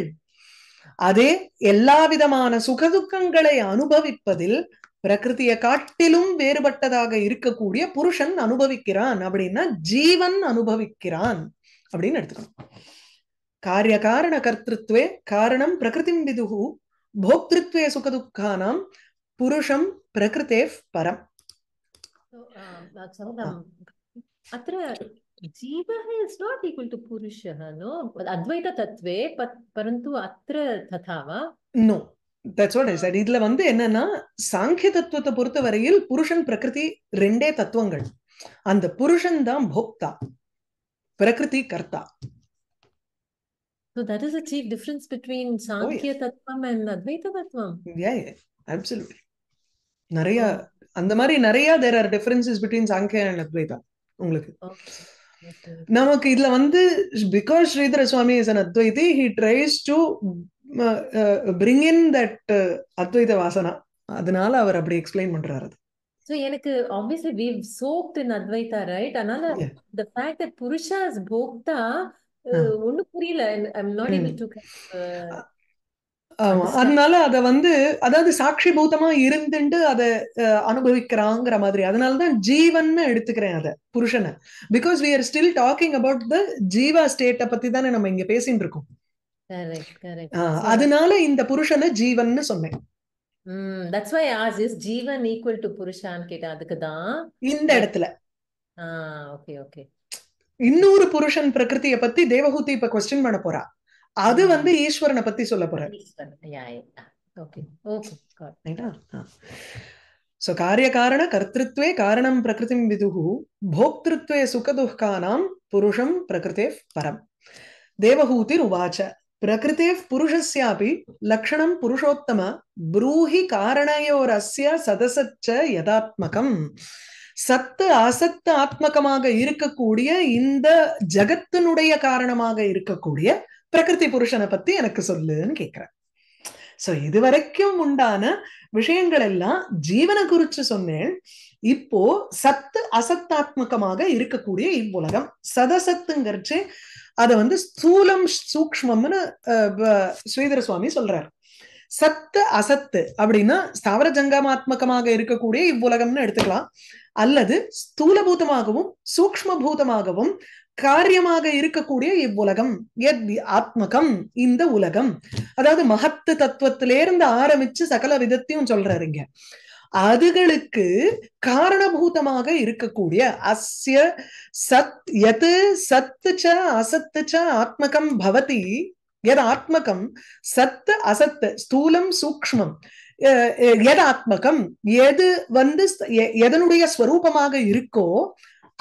அதே எல்லா விதமான சுகதுக்கங்களை அனுபவிப்பதில் பிரகிருதியை காட்டிலும் வேறுபட்டதாக இருக்கக்கூடிய புருஷன் அனுபவிக்கிறான் அப்படின்னா ஜீவன் அனுபவிக்கிறான் அப்படின்னு எடுத்துக்கணும் காரிய காரண கர்த்திருவே காரணம் பிரகிருதி விதுகு போக்திருத்வே சுகதுக்கானாம் पुरुषं प्रकृतेः परम् अत्र जीवः इस् नाट् ईक्वल् टु पुरुषः नो अद्वैततत्त्वे परन्तु अत्र तथा वा नो தட்ஸ் வாட் சார் இதுல வந்து என்னன்னா சாங்கிய தத்துவத்தை பொறுத்த வரையில் புருஷன் பிரகிருதி ரெண்டே தத்துவங்கள் அந்த புருஷன் தான் போக்தா பிரகிருதி கர்த்தா So that is a chief difference between Sankhya oh, yeah. Tattvam and Advaita Tattvam. Yeah, yeah, absolutely. நிறைய அந்த மாதிரி நிறைய there are differences between Sankhya and Advaita உங்களுக்கு நமக்கு இதுல வந்து because Sridhara Swami is an Advaiti he tries to bring in that Advaita வாசனா அதனால அவர் அப்படி எக்ஸ்பிளைன் பண்றாரு ஸோ எனக்கு obviously we soaked in Advaita right அதனால த ஃபேக்ட் தட் புருஷாஸ் போக்தா ஒன்றும் புரியல I am not able to அதனால அத வந்து அதாவது சாட்சி பூதமா இருந்துட்டு அத அனுபவிக்கிறாங்கிற மாதிரி அதனாலதான் ஜீவன்னு எடுத்துக்கிறேன் அத புருஷனை because we are still talking about the ஜீவா ஸ்டேட்டை பத்தி தானே நம்ம இங்க பேசிட்டு இருக்கோம் அதனால இந்த புருஷனை ஜீவன்னு சொன்னேன் ஆஸ் இஸ் ஜீவன் ஈக்குவல் டு கேட்டேன் இந்த இடத்துல ஓகே இன்னொரு புருஷன் பிரகிருத்திய பத்தி தேவஹூதி இப்ப கொஸ்டின் பண்ண போறா அது வந்து ஈஸ்வரனை பத்தி சொல்ல போற சோ காரிய காரண கர்த்திருத்வே காரணம் பிரகிருதி விதுகு போக்திருத்வே சுகதுஹ்கானாம் புருஷம் பிரகிருதே பரம் தேவஹூதிர் உவாச்ச பிரகிருதே புருஷஸ்யாபி லக்ஷணம் புருஷோத்தம ப்ரூஹி காரணையோரஸ்ய சதசச்ச யதாத்மகம் சத்து அசத்து ஆத்மகமாக இருக்கக்கூடிய இந்த ஜகத்தினுடைய காரணமாக இருக்கக்கூடிய பிரகிருதி புருஷனை பத்தி எனக்கு சொல்லுன்னு கேட்கிறார் சோ இதுவரைக்கும் உண்டான விஷயங்கள் எல்லாம் ஜீவனை குறிச்சு சொன்னேன் இப்போ சத்து அசத்தாத்மகமாக இருக்கக்கூடிய இவ்வுலகம் சதசத்துங்கிறச்சு அதை வந்து ஸ்தூலம் சூக்மம்னு ஸ்ரீதர சுவாமி சொல்றாரு சத்து அசத்து அப்படின்னா ஸ்தாவர ஜங்கமாத்மகமாக இருக்கக்கூடிய இவ்வுலகம்னு எடுத்துக்கலாம் அல்லது ஸ்தூலபூதமாகவும் சூக்ம பூதமாகவும் காரியமாக இருக்கக்கூடிய இவ்வுலகம் எத் ஆத்மகம் இந்த உலகம் அதாவது மகத்து தத்துவத்திலேருந்து ஆரம்பிச்சு சகல விதத்தையும் சொல்றாருங்க அதுகளுக்கு காரணபூதமாக இருக்கக்கூடிய அஸ்ய சத் எது சத்து ச அசத்து ச ஆத்மகம் பவதி எது ஆத்மகம் சத்து அசத்து ஸ்தூலம் சூக்மம் எது ஆத்மகம் எது வந்து எதனுடைய ஸ்வரூபமாக இருக்கோ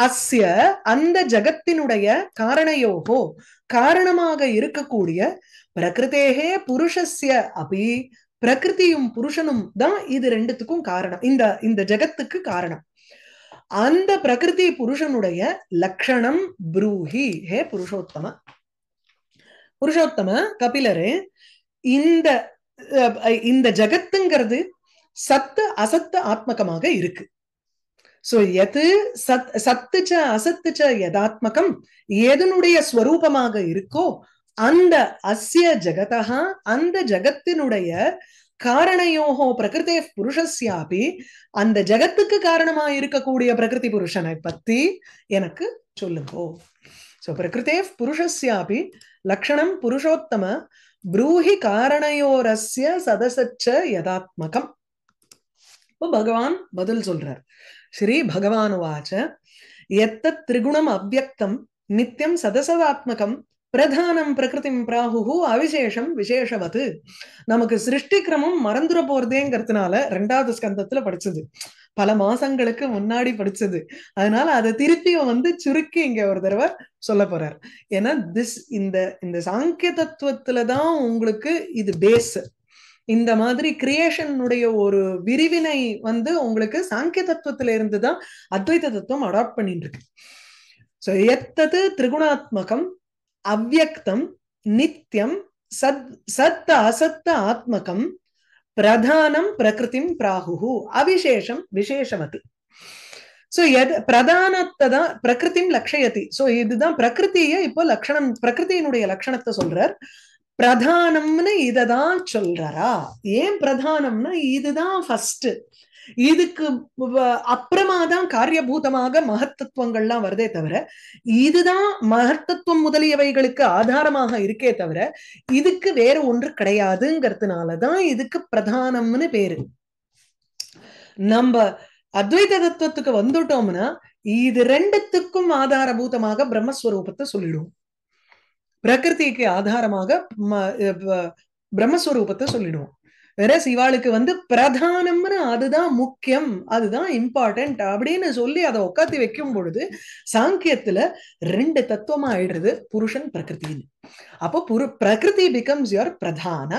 அஸ்ய அந்த ஜகத்தினுடைய காரணையோகோ காரணமாக இருக்கக்கூடிய பிரகிருத்தேகே புருஷஸ்ய அபி பிரகிருதியும் புருஷனும் தான் இது ரெண்டுத்துக்கும் காரணம் இந்த இந்த ஜெகத்துக்கு காரணம் அந்த பிரகிருதி புருஷனுடைய லக்ஷணம் புரூஹி ஹே புருஷோத்தம புருஷோத்தம கபிலரு இந்த இந்த ஜகத்துங்கிறது சத்து அசத்து ஆத்மகமாக இருக்கு சோ எது சத் சத்துச்ச அசத்துச்ச யதாத்மகம் ஏதனுடைய ஸ்வரூபமாக இருக்கோ அந்த அஸ்ய ஜகதா அந்த ஜகத்தினுடைய காரணையோகோ பிரகிருதே புருஷஸ்யாபி அந்த ஜகத்துக்கு காரணமா இருக்கக்கூடிய பிரகிருதி புருஷனை பத்தி எனக்கு சொல்லுங்கோ சோ பிரகிருதே புருஷஸ்யாபி லக்ஷணம் புருஷோத்தம ப்ரூஹி காரணையோரஸ்ய சதசச்ச யதாத்மகம் பகவான் பதில் சொல்றார் ஸ்ரீ பகவானுவாச்ச எத்த திரிகுணம் அவ்வக்தம் நித்தியம் சதசதாத்மகம் பிரதானம் பிரகிருதிம் பிராகு அவிசேஷம் விசேஷவது நமக்கு சிருஷ்டி கிரமம் மறந்துட போறதேங்கிறதுனால ரெண்டாவது ஸ்கந்தத்துல படிச்சது பல மாசங்களுக்கு முன்னாடி படிச்சது அதனால அதை திருப்பியும் வந்து சுருக்கி இங்க ஒரு தடவை சொல்ல போறார் ஏன்னா திஸ் இந்த இந்த சாங்கிய தத்துவத்துலதான் உங்களுக்கு இது பேஸ் இந்த மாதிரி கிரியேஷனுடைய ஒரு விரிவினை வந்து உங்களுக்கு சாங்கிய தத்துவத்தில இருந்து தான் அத்வைத தத்துவம் அடாப்ட் பண்ணிட்டு இருக்கு எத்தது திரிகுணாத்மகம் அவ்வக்தம் நித்தியம் சத் சத்த அசத்த ஆத்மகம் பிரதானம் பிரகிருதிம் பிராகு அவிசேஷம் விசேஷமது சோ எது பிரதானத்தை தான் பிரகிருதியும் லட்சயத்தி சோ இதுதான் பிரகிருத்திய இப்போ லட்சணம் பிரகிருத்தியினுடைய லட்சணத்தை சொல்றார் பிரதானம்னு இததான் சொல்றாரா ஏன் பிரதானம்னா இதுதான் ஃபர்ஸ்ட் இதுக்கு அப்புறமா தான் காரியபூதமாக மகத்தத்துவங்கள்லாம் வருதே தவிர இதுதான் மகத்தத்துவம் முதலியவைகளுக்கு ஆதாரமாக இருக்கே தவிர இதுக்கு வேற ஒன்று கிடையாதுங்கிறதுனாலதான் இதுக்கு பிரதானம்னு பேரு நம்ம அத்வைத தத்துவத்துக்கு வந்துட்டோம்னா இது ரெண்டுத்துக்கும் ஆதாரபூதமாக பிரம்மஸ்வரூபத்தை சொல்லிடுவோம் பிரகிருதிக்கு ஆதாரமாக பிரம்மஸ்வரூபத்தை சொல்லிடுவோம் வேற சிவாளுக்கு வந்து பிரதானம்னு அதுதான் முக்கியம் அதுதான் இம்பார்ட்டன்ட் அப்படின்னு சொல்லி அதை உட்காந்து வைக்கும் பொழுது சாங்கியத்துல ரெண்டு தத்துவமா ஆயிடுறது புருஷன் பிரகிருத்தின்னு அப்போ புரு பிரகிருதி பிகம்ஸ் யுவர் பிரதான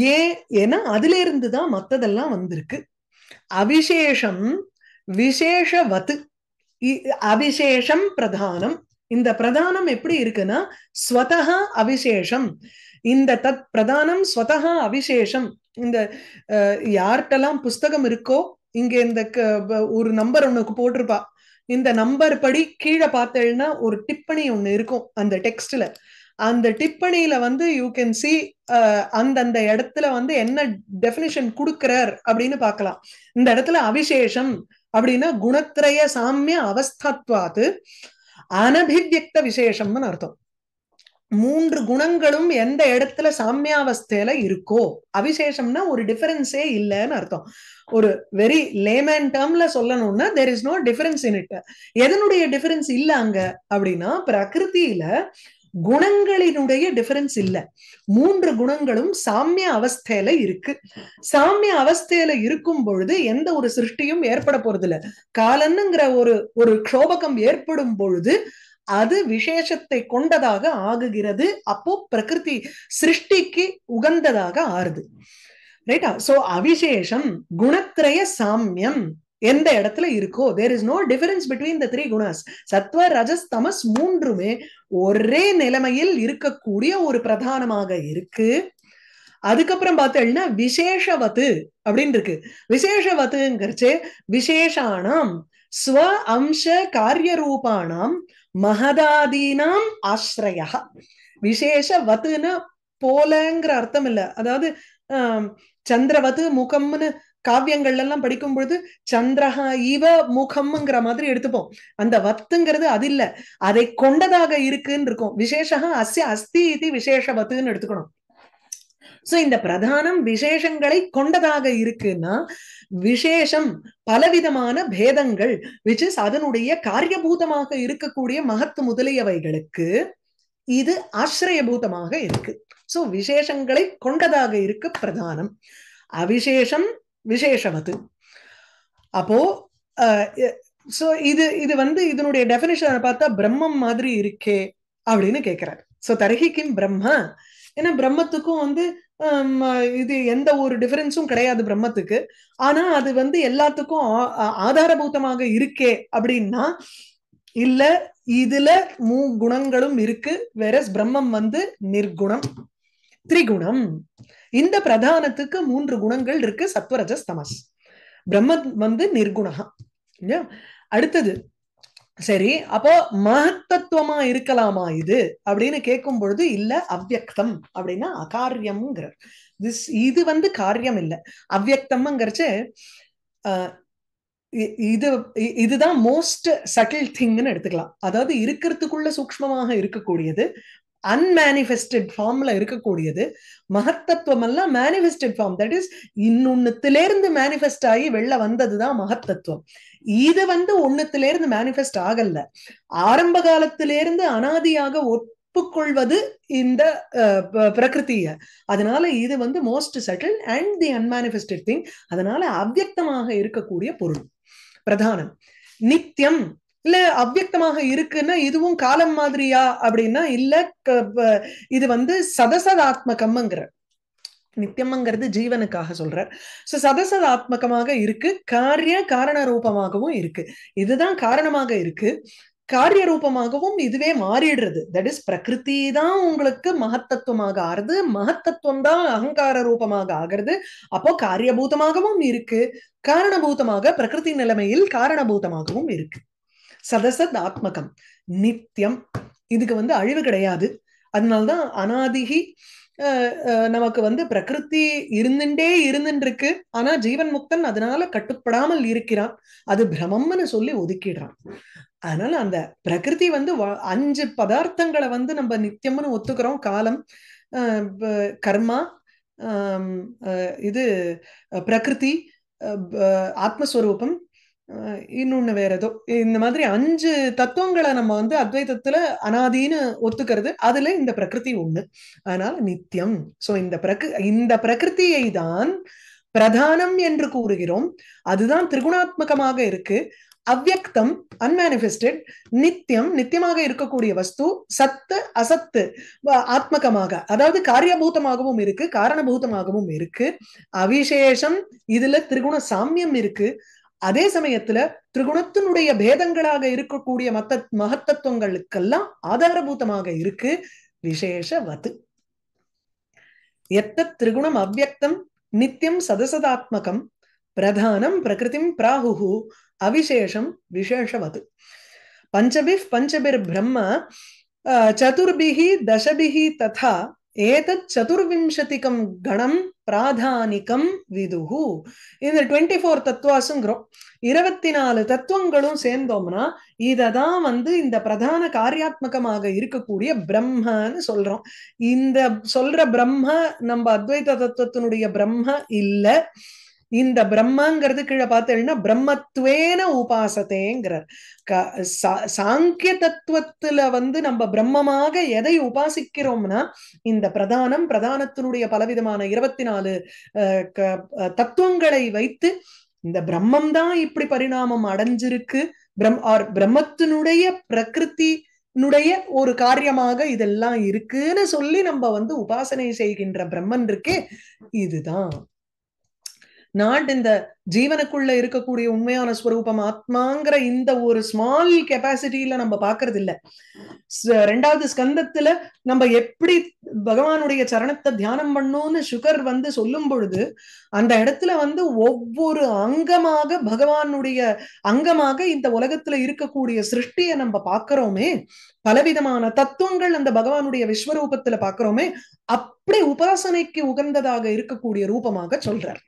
ஏ ஏன்னா அதுல இருந்துதான் மத்ததெல்லாம் வந்திருக்கு அவிசேஷம் விசேஷவத்து அவிசேஷம் பிரதானம் இந்த பிரதானம் எப்படி இருக்குன்னா ஸ்வதா அவிசேஷம் இந்த தத் பிரதானம் ஸ்வதா அவிசேஷம் இந்த யார்கிட்டலாம் புஸ்தகம் இருக்கோ இங்க இந்த ஒரு நம்பர் ஒன்னுக்கு போட்டிருப்பா இந்த நம்பர் படி கீழே பார்த்தேன்னா ஒரு டிப்பணி ஒண்ணு இருக்கும் அந்த டெக்ஸ்ட்ல அந்த டிப்பணியில வந்து யூ கேன் சி அந்தந்த இடத்துல வந்து என்ன டெபினிஷன் கொடுக்கிறார் அப்படின்னு பார்க்கலாம் இந்த இடத்துல அவிசேஷம் அப்படின்னா குணத்திரய சாமிய அவஸ்தாத்வாது அனபிவியக்த விசேஷம்னு அர்த்தம் மூன்று குணங்களும் எந்த இடத்துல சாமியாவஸ்தையில இருக்கோ அவிசேஷம்னா ஒரு டிஃபரன்ஸே இல்லைன்னு அர்த்தம் ஒரு வெரி லேமேன் டேர்ம்ல சொல்லணும்னா there is no difference in it எதனுடைய டிஃபரன்ஸ் இல்ல அங்க அப்படின்னா பிரகிருதியில குணங்களினுடைய டிஃபரன்ஸ் இல்ல மூன்று குணங்களும் சாமிய அவஸ்தையில இருக்கு சாமிய அவஸ்தையில இருக்கும் பொழுது எந்த ஒரு சிருஷ்டியும் ஏற்பட போறது இல்ல காலன்னுங்கிற ஒரு ஒரு க்ஷோபகம் ஏற்படும் பொழுது அது விசேஷத்தை கொண்டதாக ஆகுகிறது அப்போ பிரகிருதி சிருஷ்டிக்கு உகந்ததாக ஆறுது ரைட்டா சோ அவிசேஷம் குணத்திரய சாமியம் எந்த இடத்துல இருக்கோ there is no difference between the three குணாஸ் சத்வ ரஜஸ் தமஸ் மூன்றுமே ஒரே நிலைமையில் இருக்கக்கூடிய ஒரு பிரதானமாக இருக்கு அதுக்கப்புறம் பார்த்தா விசேஷவத்து அப்படின்னு இருக்கு விசேஷவத்துங்கிறச்சு விசேஷானாம் ஸ்வ அம்ச ரூபானாம் மகதாதீனாம் ஆசிரயா விசேஷவத்துன்னு போலங்கிற அர்த்தம் இல்லை அதாவது சந்திரவத்து முகம்னு காவியங்கள்ல எல்லாம் படிக்கும் பொழுது சந்திரஹா இவ முகம்ங்கிற மாதிரி எடுத்துப்போம் அந்த வத்துங்கிறது அது இல்ல அதை கொண்டதாக இருக்குன்னு இருக்கும் விசேஷா அஸ்ய அஸ்தி இது வத்துன்னு எடுத்துக்கணும் சோ இந்த பிரதானம் விசேஷங்களை கொண்டதாக இருக்குன்னா விசேஷம் பலவிதமான பேதங்கள் விச் இஸ் அதனுடைய காரியபூதமாக இருக்கக்கூடிய மகத்து முதலியவைகளுக்கு இது ஆசிரியபூதமாக இருக்கு சோ விசேஷங்களை கொண்டதாக இருக்கு பிரதானம் அவிசேஷம் விசேஷமது அப்போ சோ இது இது வந்து இதனுடைய டெஃபினேஷனை பார்த்தா பிரம்மம் மாதிரி இருக்கே அப்படின்னு கேட்கிறார் ஸோ கிம் பிரம்ம ஏன்னா பிரம்மத்துக்கும் வந்து இது எந்த ஒரு டிஃபரன்ஸும் கிடையாது பிரம்மத்துக்கு ஆனா அது வந்து எல்லாத்துக்கும் ஆதாரபூதமாக இருக்கே அப்படின்னா இல்ல இதுல மூ குணங்களும் இருக்கு வேற பிரம்மம் வந்து நிர்குணம் திரிகுணம் இந்த பிரதானத்துக்கு மூன்று குணங்கள் இருக்கு சத்வரஜஸ்தமஸ் பிரம்ம வந்து இல்லையா அடுத்தது சரி அப்போ மகத்தத்துவமா இருக்கலாமா இது அப்படின்னு கேட்கும் பொழுது இல்ல அவ்வக்தம் அப்படின்னா அகாரியம்ங்கிறார் திஸ் இது வந்து காரியம் இல்லை அவ்வக்தம்ங்கிறச்சு இது இதுதான் மோஸ்ட் சட்டில் திங்னு எடுத்துக்கலாம் அதாவது இருக்கிறதுக்குள்ள சூக்மமாக இருக்கக்கூடியது அன்மேனிஃபெஸ்டட் ஃபார்ம்ல இருக்கக்கூடியது மகத்தத்துவம் எல்லாம் மேனிஃபெஸ்டட் ஃபார்ம் தட் இஸ் இன்னொன்னுத்திலேருந்து மேனிஃபெஸ்ட் ஆகி வெளில வந்ததுதான் மகத்தத்துவம் இது வந்து ஒன்னுத்திலேருந்து மேனிஃபெஸ்ட் ஆகல ஆரம்ப காலத்திலேருந்து அனாதியாக ஒப்புக்கொள்வது இந்த பிரகிருத்திய அதனால இது வந்து most subtle and the unmanifested thing அதனால அவ்வக்தமாக இருக்கக்கூடிய பொருள் பிரதானம் நித்தியம் இல்ல அவ்வக்தமாக இருக்குன்னா இதுவும் காலம் மாதிரியா அப்படின்னா இல்ல இது வந்து சதசதாத்மகம்ங்கிற நித்தியம்ங்கிறது ஜீவனுக்காக சொல்றார் சோ சதசதாத்மகமாக இருக்கு காரிய காரண ரூபமாகவும் இருக்கு இதுதான் காரணமாக இருக்கு காரிய ரூபமாகவும் இதுவே மாறிடுறது தட் இஸ் பிரகிருதி தான் உங்களுக்கு மகத்தத்துவமாக ஆறுது மகத்தத்துவம் தான் அகங்கார ரூபமாக ஆகிறது அப்போ காரியபூதமாகவும் இருக்கு காரணபூதமாக பிரகிருதி நிலைமையில் காரணபூதமாகவும் இருக்கு சதசத் ஆத்மகம் நித்தியம் இதுக்கு வந்து அழிவு கிடையாது அதனால்தான் அனாதிகி நமக்கு வந்து பிரகிருதி இருந்துட்டே இருந்துருக்கு ஆனா ஜீவன் முக்தன் அதனால கட்டுப்படாமல் இருக்கிறான் அது பிரமம்னு சொல்லி ஒதுக்கிடுறான் அதனால அந்த பிரகிருதி வந்து அஞ்சு பதார்த்தங்களை வந்து நம்ம நித்தியம்னு ஒத்துக்கிறோம் காலம் கர்மா இது பிரகிருதி ஆத்மஸ்வரூபம் இன்னொன்னு வேற ஏதோ இந்த மாதிரி அஞ்சு தத்துவங்களை நம்ம வந்து அத்வைதத்துல அனாதின்னு ஒத்துக்கிறது அதுல இந்த பிரகிருதி ஒண்ணு அதனால நித்தியம் சோ இந்த பிரகு இந்த பிரகிருத்தியை தான் பிரதானம் என்று கூறுகிறோம் அதுதான் திரிகுணாத்மகமாக இருக்கு அவ்வக்தம் அன்மேனிஃபெஸ்டட் நித்தியம் நித்தியமாக இருக்கக்கூடிய வஸ்து சத்து அசத்து ஆத்மகமாக அதாவது காரியபூதமாகவும் இருக்கு காரணபூதமாகவும் இருக்கு அவிசேஷம் இதுல திரிகுண சாமியம் இருக்கு அதே சமயத்துல திரிகுணத்தினுடைய பேதங்களாக இருக்கக்கூடிய மத்த மகத்தத்துவங்களுக்கெல்லாம் ஆதாரபூதமாக இருக்கு விசேஷ வது எத்த திரிகுணம் அவ்வக்தம் நித்தியம் சதசதாத்மகம் பிரதானம் பிரகிருதிம் பிராகு அவிசேஷம் விசேஷவது பஞ்சபி பஞ்சபிர் பிரம்ம சதுர்பிகி தசபிகி ததா ஏதத் சதுர்விம்சதிகம் கணம் பிராதானிகம் விதுகு இந்த டுவெண்ட்டி ஃபோர் தத்துவாசுங்கிறோம் இருபத்தி நாலு தத்துவங்களும் சேர்ந்தோம்னா இததான் வந்து இந்த பிரதான காரியாத்மகமாக இருக்கக்கூடிய பிரம்மன்னு சொல்றோம் இந்த சொல்ற பிரம்ம நம்ம அத்வைத தத்துவத்தினுடைய பிரம்ம இல்லை இந்த பிரம்மாங்கிறது கீழே பார்த்தேன்னா பிரம்மத்துவேன உபாசத்தேங்கிறார் க சாங்கிய தத்துவத்துல வந்து நம்ம பிரம்மமாக எதை உபாசிக்கிறோம்னா இந்த பிரதானம் பிரதானத்தினுடைய பலவிதமான இருபத்தி நாலு தத்துவங்களை வைத்து இந்த பிரம்மம் தான் இப்படி பரிணாமம் அடைஞ்சிருக்கு பிரம் ஆர் பிரம்மத்தினுடைய பிரகிருதி னுடைய ஒரு காரியமாக இதெல்லாம் இருக்குன்னு சொல்லி நம்ம வந்து உபாசனை செய்கின்ற பிரம்மன் இருக்கே இதுதான் நாட் இந்த ஜீவனுக்குள்ள இருக்கக்கூடிய உண்மையான ஸ்வரூபம் ஆத்மாங்கிற இந்த ஒரு ஸ்மால் கெப்பாசிட்டியில நம்ம பாக்குறது இல்ல ரெண்டாவது ஸ்கந்தத்துல நம்ம எப்படி பகவானுடைய சரணத்தை தியானம் பண்ணோம்னு சுகர் வந்து சொல்லும் பொழுது அந்த இடத்துல வந்து ஒவ்வொரு அங்கமாக பகவானுடைய அங்கமாக இந்த உலகத்துல இருக்கக்கூடிய சிருஷ்டியை நம்ம பாக்குறோமே பலவிதமான தத்துவங்கள் அந்த பகவானுடைய விஸ்வரூபத்துல பாக்குறோமே அப்படி உபாசனைக்கு உகந்ததாக இருக்கக்கூடிய ரூபமாக சொல்றார்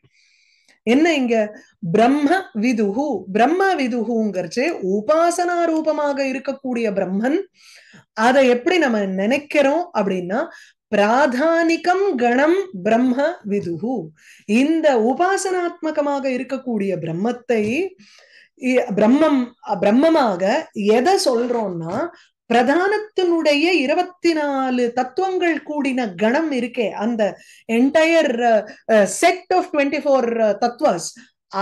என்ன இங்க பிரம்ம விதுகு பிரம்ம விதுகுங்கிறச்சு உபாசனா ரூபமாக இருக்கக்கூடிய பிரம்மன் அதை எப்படி நம்ம நினைக்கிறோம் அப்படின்னா பிராதானிகம் கணம் பிரம்ம விதுகு இந்த உபாசனாத்மகமாக இருக்கக்கூடிய பிரம்மத்தை பிரம்மம் பிரம்மமாக எதை சொல்றோம்னா பிரதானத்தினுடைய இருபத்தி நாலு தத்துவங்கள் கூடின கணம் இருக்கே அந்த entire set of twenty four தத்துவஸ்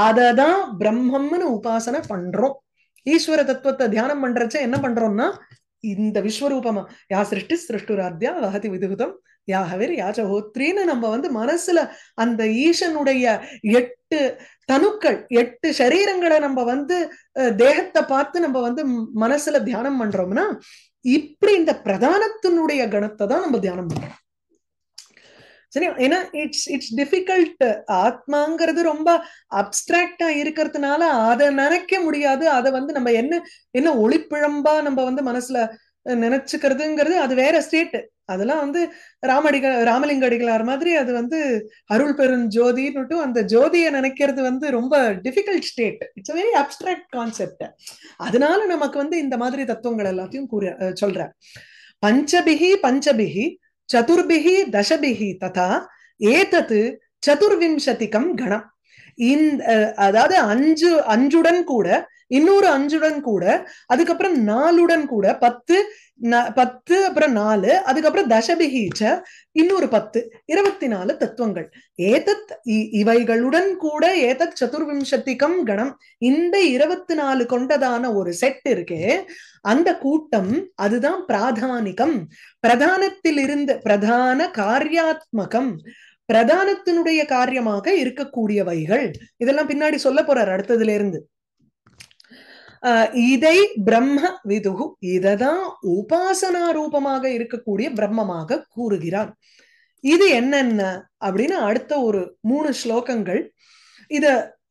அததான் பிரம்மம்னு உபாசனை பண்றோம் ஈஸ்வர தத்துவத்தை தியானம் பண்றச்ச என்ன பண்றோம்னா இந்த விஸ்வரூபமா யா சிருஷ்டி சிருஷ்டுராத்யா வகதி விதுகுதம் யாகவே யாஜகோத்ரின்னு நம்ம வந்து மனசுல அந்த ஈசனுடைய எட்டு தனுக்கள் எட்டு சரீரங்களை நம்ம வந்து தேகத்தை பார்த்து நம்ம வந்து மனசுல தியானம் பண்றோம்னா இப்படி இந்த பிரதானத்தினுடைய கணத்தை தான் நம்ம தியானம் பண்றோம் சரி ஏன்னா இட்ஸ் இட்ஸ் டிஃபிகல்ட் ஆத்மாங்கிறது ரொம்ப அப்டிராக்டா இருக்கிறதுனால அதை நினைக்க முடியாது அதை வந்து நம்ம என்ன என்ன ஒளிப்பிழம்பா நம்ம வந்து மனசுல நினைச்சுக்கிறதுங்கிறது அது வேற ஸ்டேட் அதெல்லாம் வந்து ராமடிக ராமலிங்க அடிகளார் மாதிரி அது வந்து அருள் பெரும் ஜோதின்னுட்டு அந்த ஜோதியை நினைக்கிறது வந்து ரொம்ப difficult state it's very abstract concept அதனால நமக்கு வந்து இந்த மாதிரி தத்துவங்கள் எல்லாத்தையும் கூற சொல்ற பஞ்சபிகி பஞ்சபிகி சதுர்பிகி தசபிகி ததா ஏதத்து சதுர்விம்சதிக்கம் கணம் இந்த அதாவது அஞ்சு அஞ்சுடன் கூட இன்னொரு அஞ்சுடன் கூட அதுக்கப்புறம் நாலுடன் கூட பத்து பத்து அப்புறம் நாலு அதுக்கப்புறம் தசபிகீச்ச இன்னொரு பத்து இருபத்தி நாலு தத்துவங்கள் ஏதத் இவைகளுடன் கூட ஏதத் சதுர்விம்சத்திக்கம் கணம் இந்த இருபத்தி நாலு கொண்டதான ஒரு செட் இருக்கு அந்த கூட்டம் அதுதான் பிராதானிகம் பிரதானத்தில் இருந்து பிரதான காரியாத்மகம் பிரதானத்தினுடைய காரியமாக இருக்கக்கூடியவைகள் இதெல்லாம் பின்னாடி சொல்ல போறார் அடுத்ததுல இருந்து இதை பிரம்ம விதுகு இததான் உபாசனா ரூபமாக இருக்கக்கூடிய பிரம்மமாக கூறுகிறான் இது என்னென்ன அப்படின்னு அடுத்த ஒரு மூணு ஸ்லோகங்கள் இத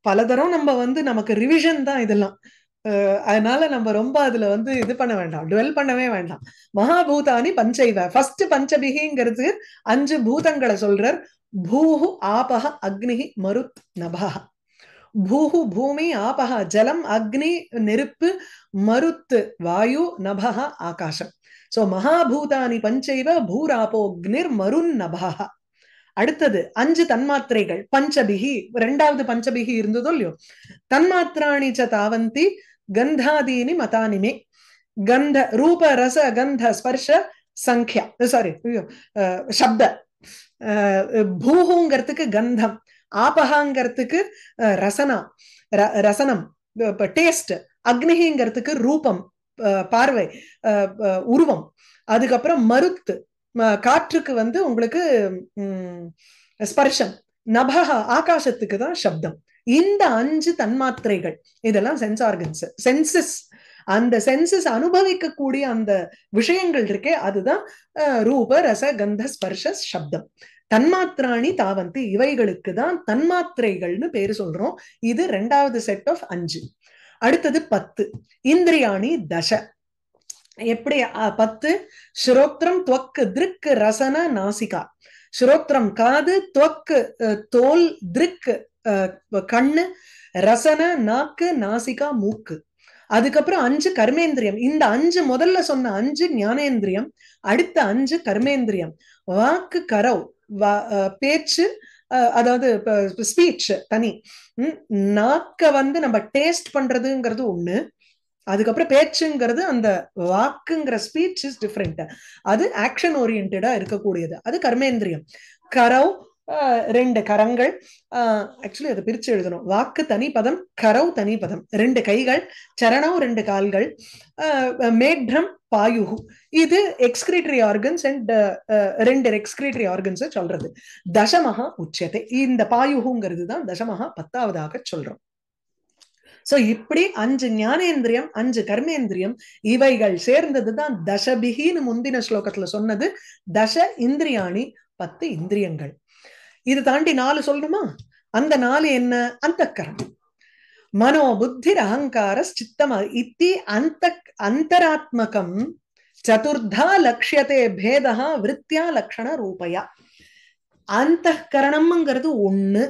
பலதரம் நம்ம வந்து நமக்கு ரிவிஷன் தான் இதெல்லாம் அதனால நம்ம ரொம்ப அதுல வந்து இது பண்ண வேண்டாம் டுவெல் பண்ணவே வேண்டாம் மகாபூதானி பஞ்சைவ ஃபர்ஸ்ட் பஞ்சபிகிங்கிறது அஞ்சு பூதங்களை சொல்றார் பூஹு ஆபக அக்னிகி மருத் நபஹ பூஹு பூமி ஆபஹா ஜலம் அக்னி நெருப்பு மருத்து வாயு நபஹா ஆகாஷம் சோ மகாபூதானி பஞ்சைவ பூராபோ அக்னிர் மருண் நபஹா அடுத்தது அஞ்சு தன்மாத்திரைகள் பஞ்சபிகி ரெண்டாவது பஞ்சபிகி இருந்ததோ இல்லையோ தன்மாத்திராணி ச தாவந்தி கந்தாதீனி மதானிமே கந்த ரூப ரச கந்த ஸ்பர்ஷ சங்கியா சாரி சப்த பூஹுங்கிறதுக்கு கந்தம் ஆபகாங்கிறதுக்கு ரசனா ரசனம் டேஸ்ட் அக்னிகிங்கிறதுக்கு ரூபம் பார்வை உருவம் அதுக்கப்புறம் மருத்து காற்றுக்கு வந்து உங்களுக்கு ஸ்பர்ஷம் நபகா ஆகாசத்துக்கு தான் சப்தம் இந்த அஞ்சு தன்மாத்திரைகள் இதெல்லாம் சென்ஸ் ஆர்கன்ஸ் சென்சஸ் அந்த சென்சஸ் அனுபவிக்கக்கூடிய அந்த விஷயங்கள் இருக்கே அதுதான் ரூப ரச கந்த ஸ்பர்ஷ சப்தம் தன்மாத்திராணி தாவந்தி இவைகளுக்கு தான் தன்மாத்திரைகள்னு பேரு சொல்றோம் இது ரெண்டாவது செட் ஆஃப் அஞ்சு அடுத்தது பத்து இந்திரியாணி தச எப்படி பத்து ஸ்ரோத்ரம் துவக்கு திருக்கு ரசன நாசிகா ஸ்ரோத்ரம் காது துவக்கு தோல் திருக்கு கண்ணு ரசன நாக்கு நாசிகா மூக்கு அதுக்கப்புறம் அஞ்சு கர்மேந்திரியம் இந்த அஞ்சு முதல்ல சொன்ன அஞ்சு ஞானேந்திரியம் அடுத்த அஞ்சு கர்மேந்திரியம் வாக்கு கரவ் பேச்சு அதாவது ஸ்பீச் தனி நாக்க வந்து நம்ம டேஸ்ட் பண்றதுங்கிறது ஒண்ணு அதுக்கப்புறம் பேச்சுங்கிறது அந்த வாக்குங்கிற ஸ்பீச் இஸ் டிஃப்ரெண்ட் அது ஆக்ஷன் ஓரியன்டா இருக்கக்கூடியது அது கர்மேந்திரியம் கரவ் ரெண்டு கரங்கள் ஆக்சுவலி அதை பிரிச்சு எழுதணும் வாக்கு தனி பதம் கரவு தனி பதம் ரெண்டு கைகள் சரணம் ரெண்டு கால்கள் மேட்ரம் பாயுகு இது எக்ஸ்கிரேட்டரி ஆர்கன்ஸ் அண்ட் ரெண்டு எக்ஸ்கிரேட்டரி ஆர்கன்ஸ் சொல்றது தசமகா உச்சத்தை இந்த பாயுகுங்கிறது தான் தசமகா பத்தாவதாக சொல்றோம் சோ இப்படி அஞ்சு ஞானேந்திரியம் அஞ்சு கர்மேந்திரியம் இவைகள் சேர்ந்ததுதான் தசபிகின்னு முந்தின ஸ்லோகத்துல சொன்னது தச இந்திரியாணி பத்து இந்திரியங்கள் இது தாண்டி நாலு சொல்லணுமா அந்த நாலு என்ன அந்த கரம் மனோ புத்தி அகங்கார சித்தமா இத்தி அந்த அந்தராத்மகம் சதுர்தா லட்சியத்தை பேதா விருத்தியா லக்ஷண ரூபையா அந்த கரணம்ங்கிறது ஒண்ணு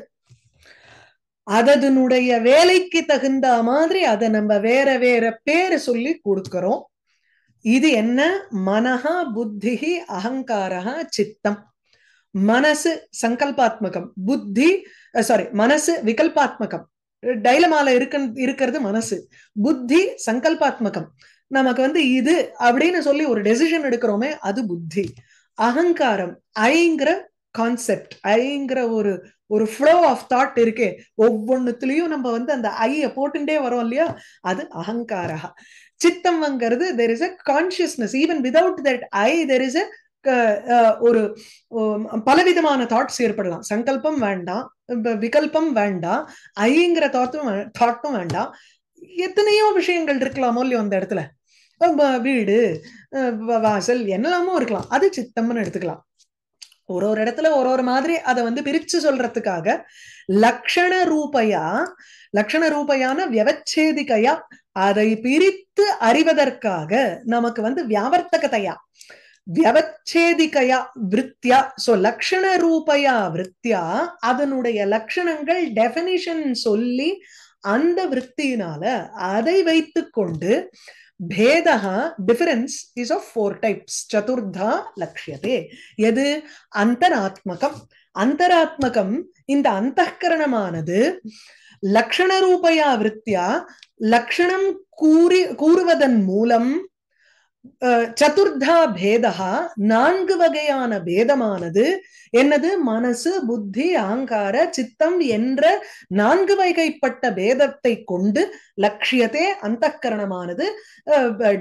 அதனுடைய வேலைக்கு தகுந்த மாதிரி அதை நம்ம வேற வேற பேரு சொல்லி கொடுக்கிறோம் இது என்ன மனஹா புத்தி அகங்காரா சித்தம் மனசு சங்கல்பாத்மகம் புத்தி சாரி மனசு விகல்பாத்மகம் டைலமால இருக்க இருக்கிறது மனசு புத்தி சங்கல்பாத்மகம் நமக்கு வந்து இது அப்படின்னு சொல்லி ஒரு டெசிஷன் எடுக்கிறோமே அது புத்தி அகங்காரம் ஐங்கிற கான்செப்ட் ஐங்கிற ஒரு ஒரு ஃப்ளோ ஆஃப் தாட் இருக்கே ஒவ்வொன்னுத்துலயும் நம்ம வந்து அந்த ஐய போட்டுட்டே வரோம் இல்லையா அது அகங்காரா சித்தம்ங்கிறது there is a consciousness even without that I there is a ஒரு பலவிதமான தாட்ஸ் ஏற்படலாம் சங்கல்பம் வேண்டாம் விகல்பம் வேண்டாம் ஐங்கிற தாட்டும் தாட்டும் வேண்டாம் எத்தனையோ விஷயங்கள் இருக்கலாமோ இல்லையோ அந்த இடத்துல வீடு வாசல் என்னெல்லாமோ இருக்கலாம் அது சித்தம்னு எடுத்துக்கலாம் ஒரு ஒரு இடத்துல ஒரு ஒரு மாதிரி அதை வந்து பிரிச்சு சொல்றதுக்காக லக்ஷண ரூபையா லக்ஷண ரூபையான வியவச்சேதிக்கையா அதை பிரித்து அறிவதற்காக நமக்கு வந்து வியாவர்த்தகத்தையா வியவச்சேதிகையா விருத்தியா சோ லட்சண ரூபையா விற்த்தியா அதனுடைய லக்ஷணங்கள் டெபினிஷன் சொல்லி அந்த விற்த்தியினால அதை வைத்து கொண்டு பேதக difference is of four types சதுர்தா லட்சியதே எது அந்தராத்மகம் அந்தராத்மகம் இந்த அந்தகரணமானது லக்ஷண ரூபையா விருத்தியா லக்ஷணம் கூறி கூறுவதன் மூலம் சதுர்தா பேதா நான்கு வகையான பேதமானது என்னது மனசு புத்தி ஆங்கார சித்தம் என்ற நான்கு வகைப்பட்ட பேதத்தை கொண்டு லட்சியத்தே அந்த கரணமானது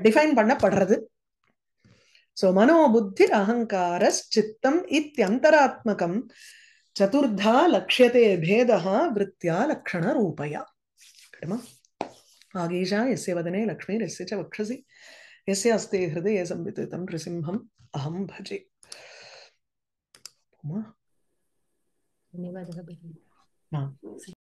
டிஃபைன் பண்ணப்படுறது சோ மனோபுத்தி அகங்கார சித்தம் இத்தியந்தராத்மகம் சதுர்தா லட்சியத்தே பேதா விருத்தியா லக்ஷண ரூபயா ஆகேஷா எஸ்ய வதனே லக்ஷ்மி எஸ்ய வக்ஷசி यस्य हस्ते हृदय संविते तं नृसिंहम् अहं भजे धन्यवादः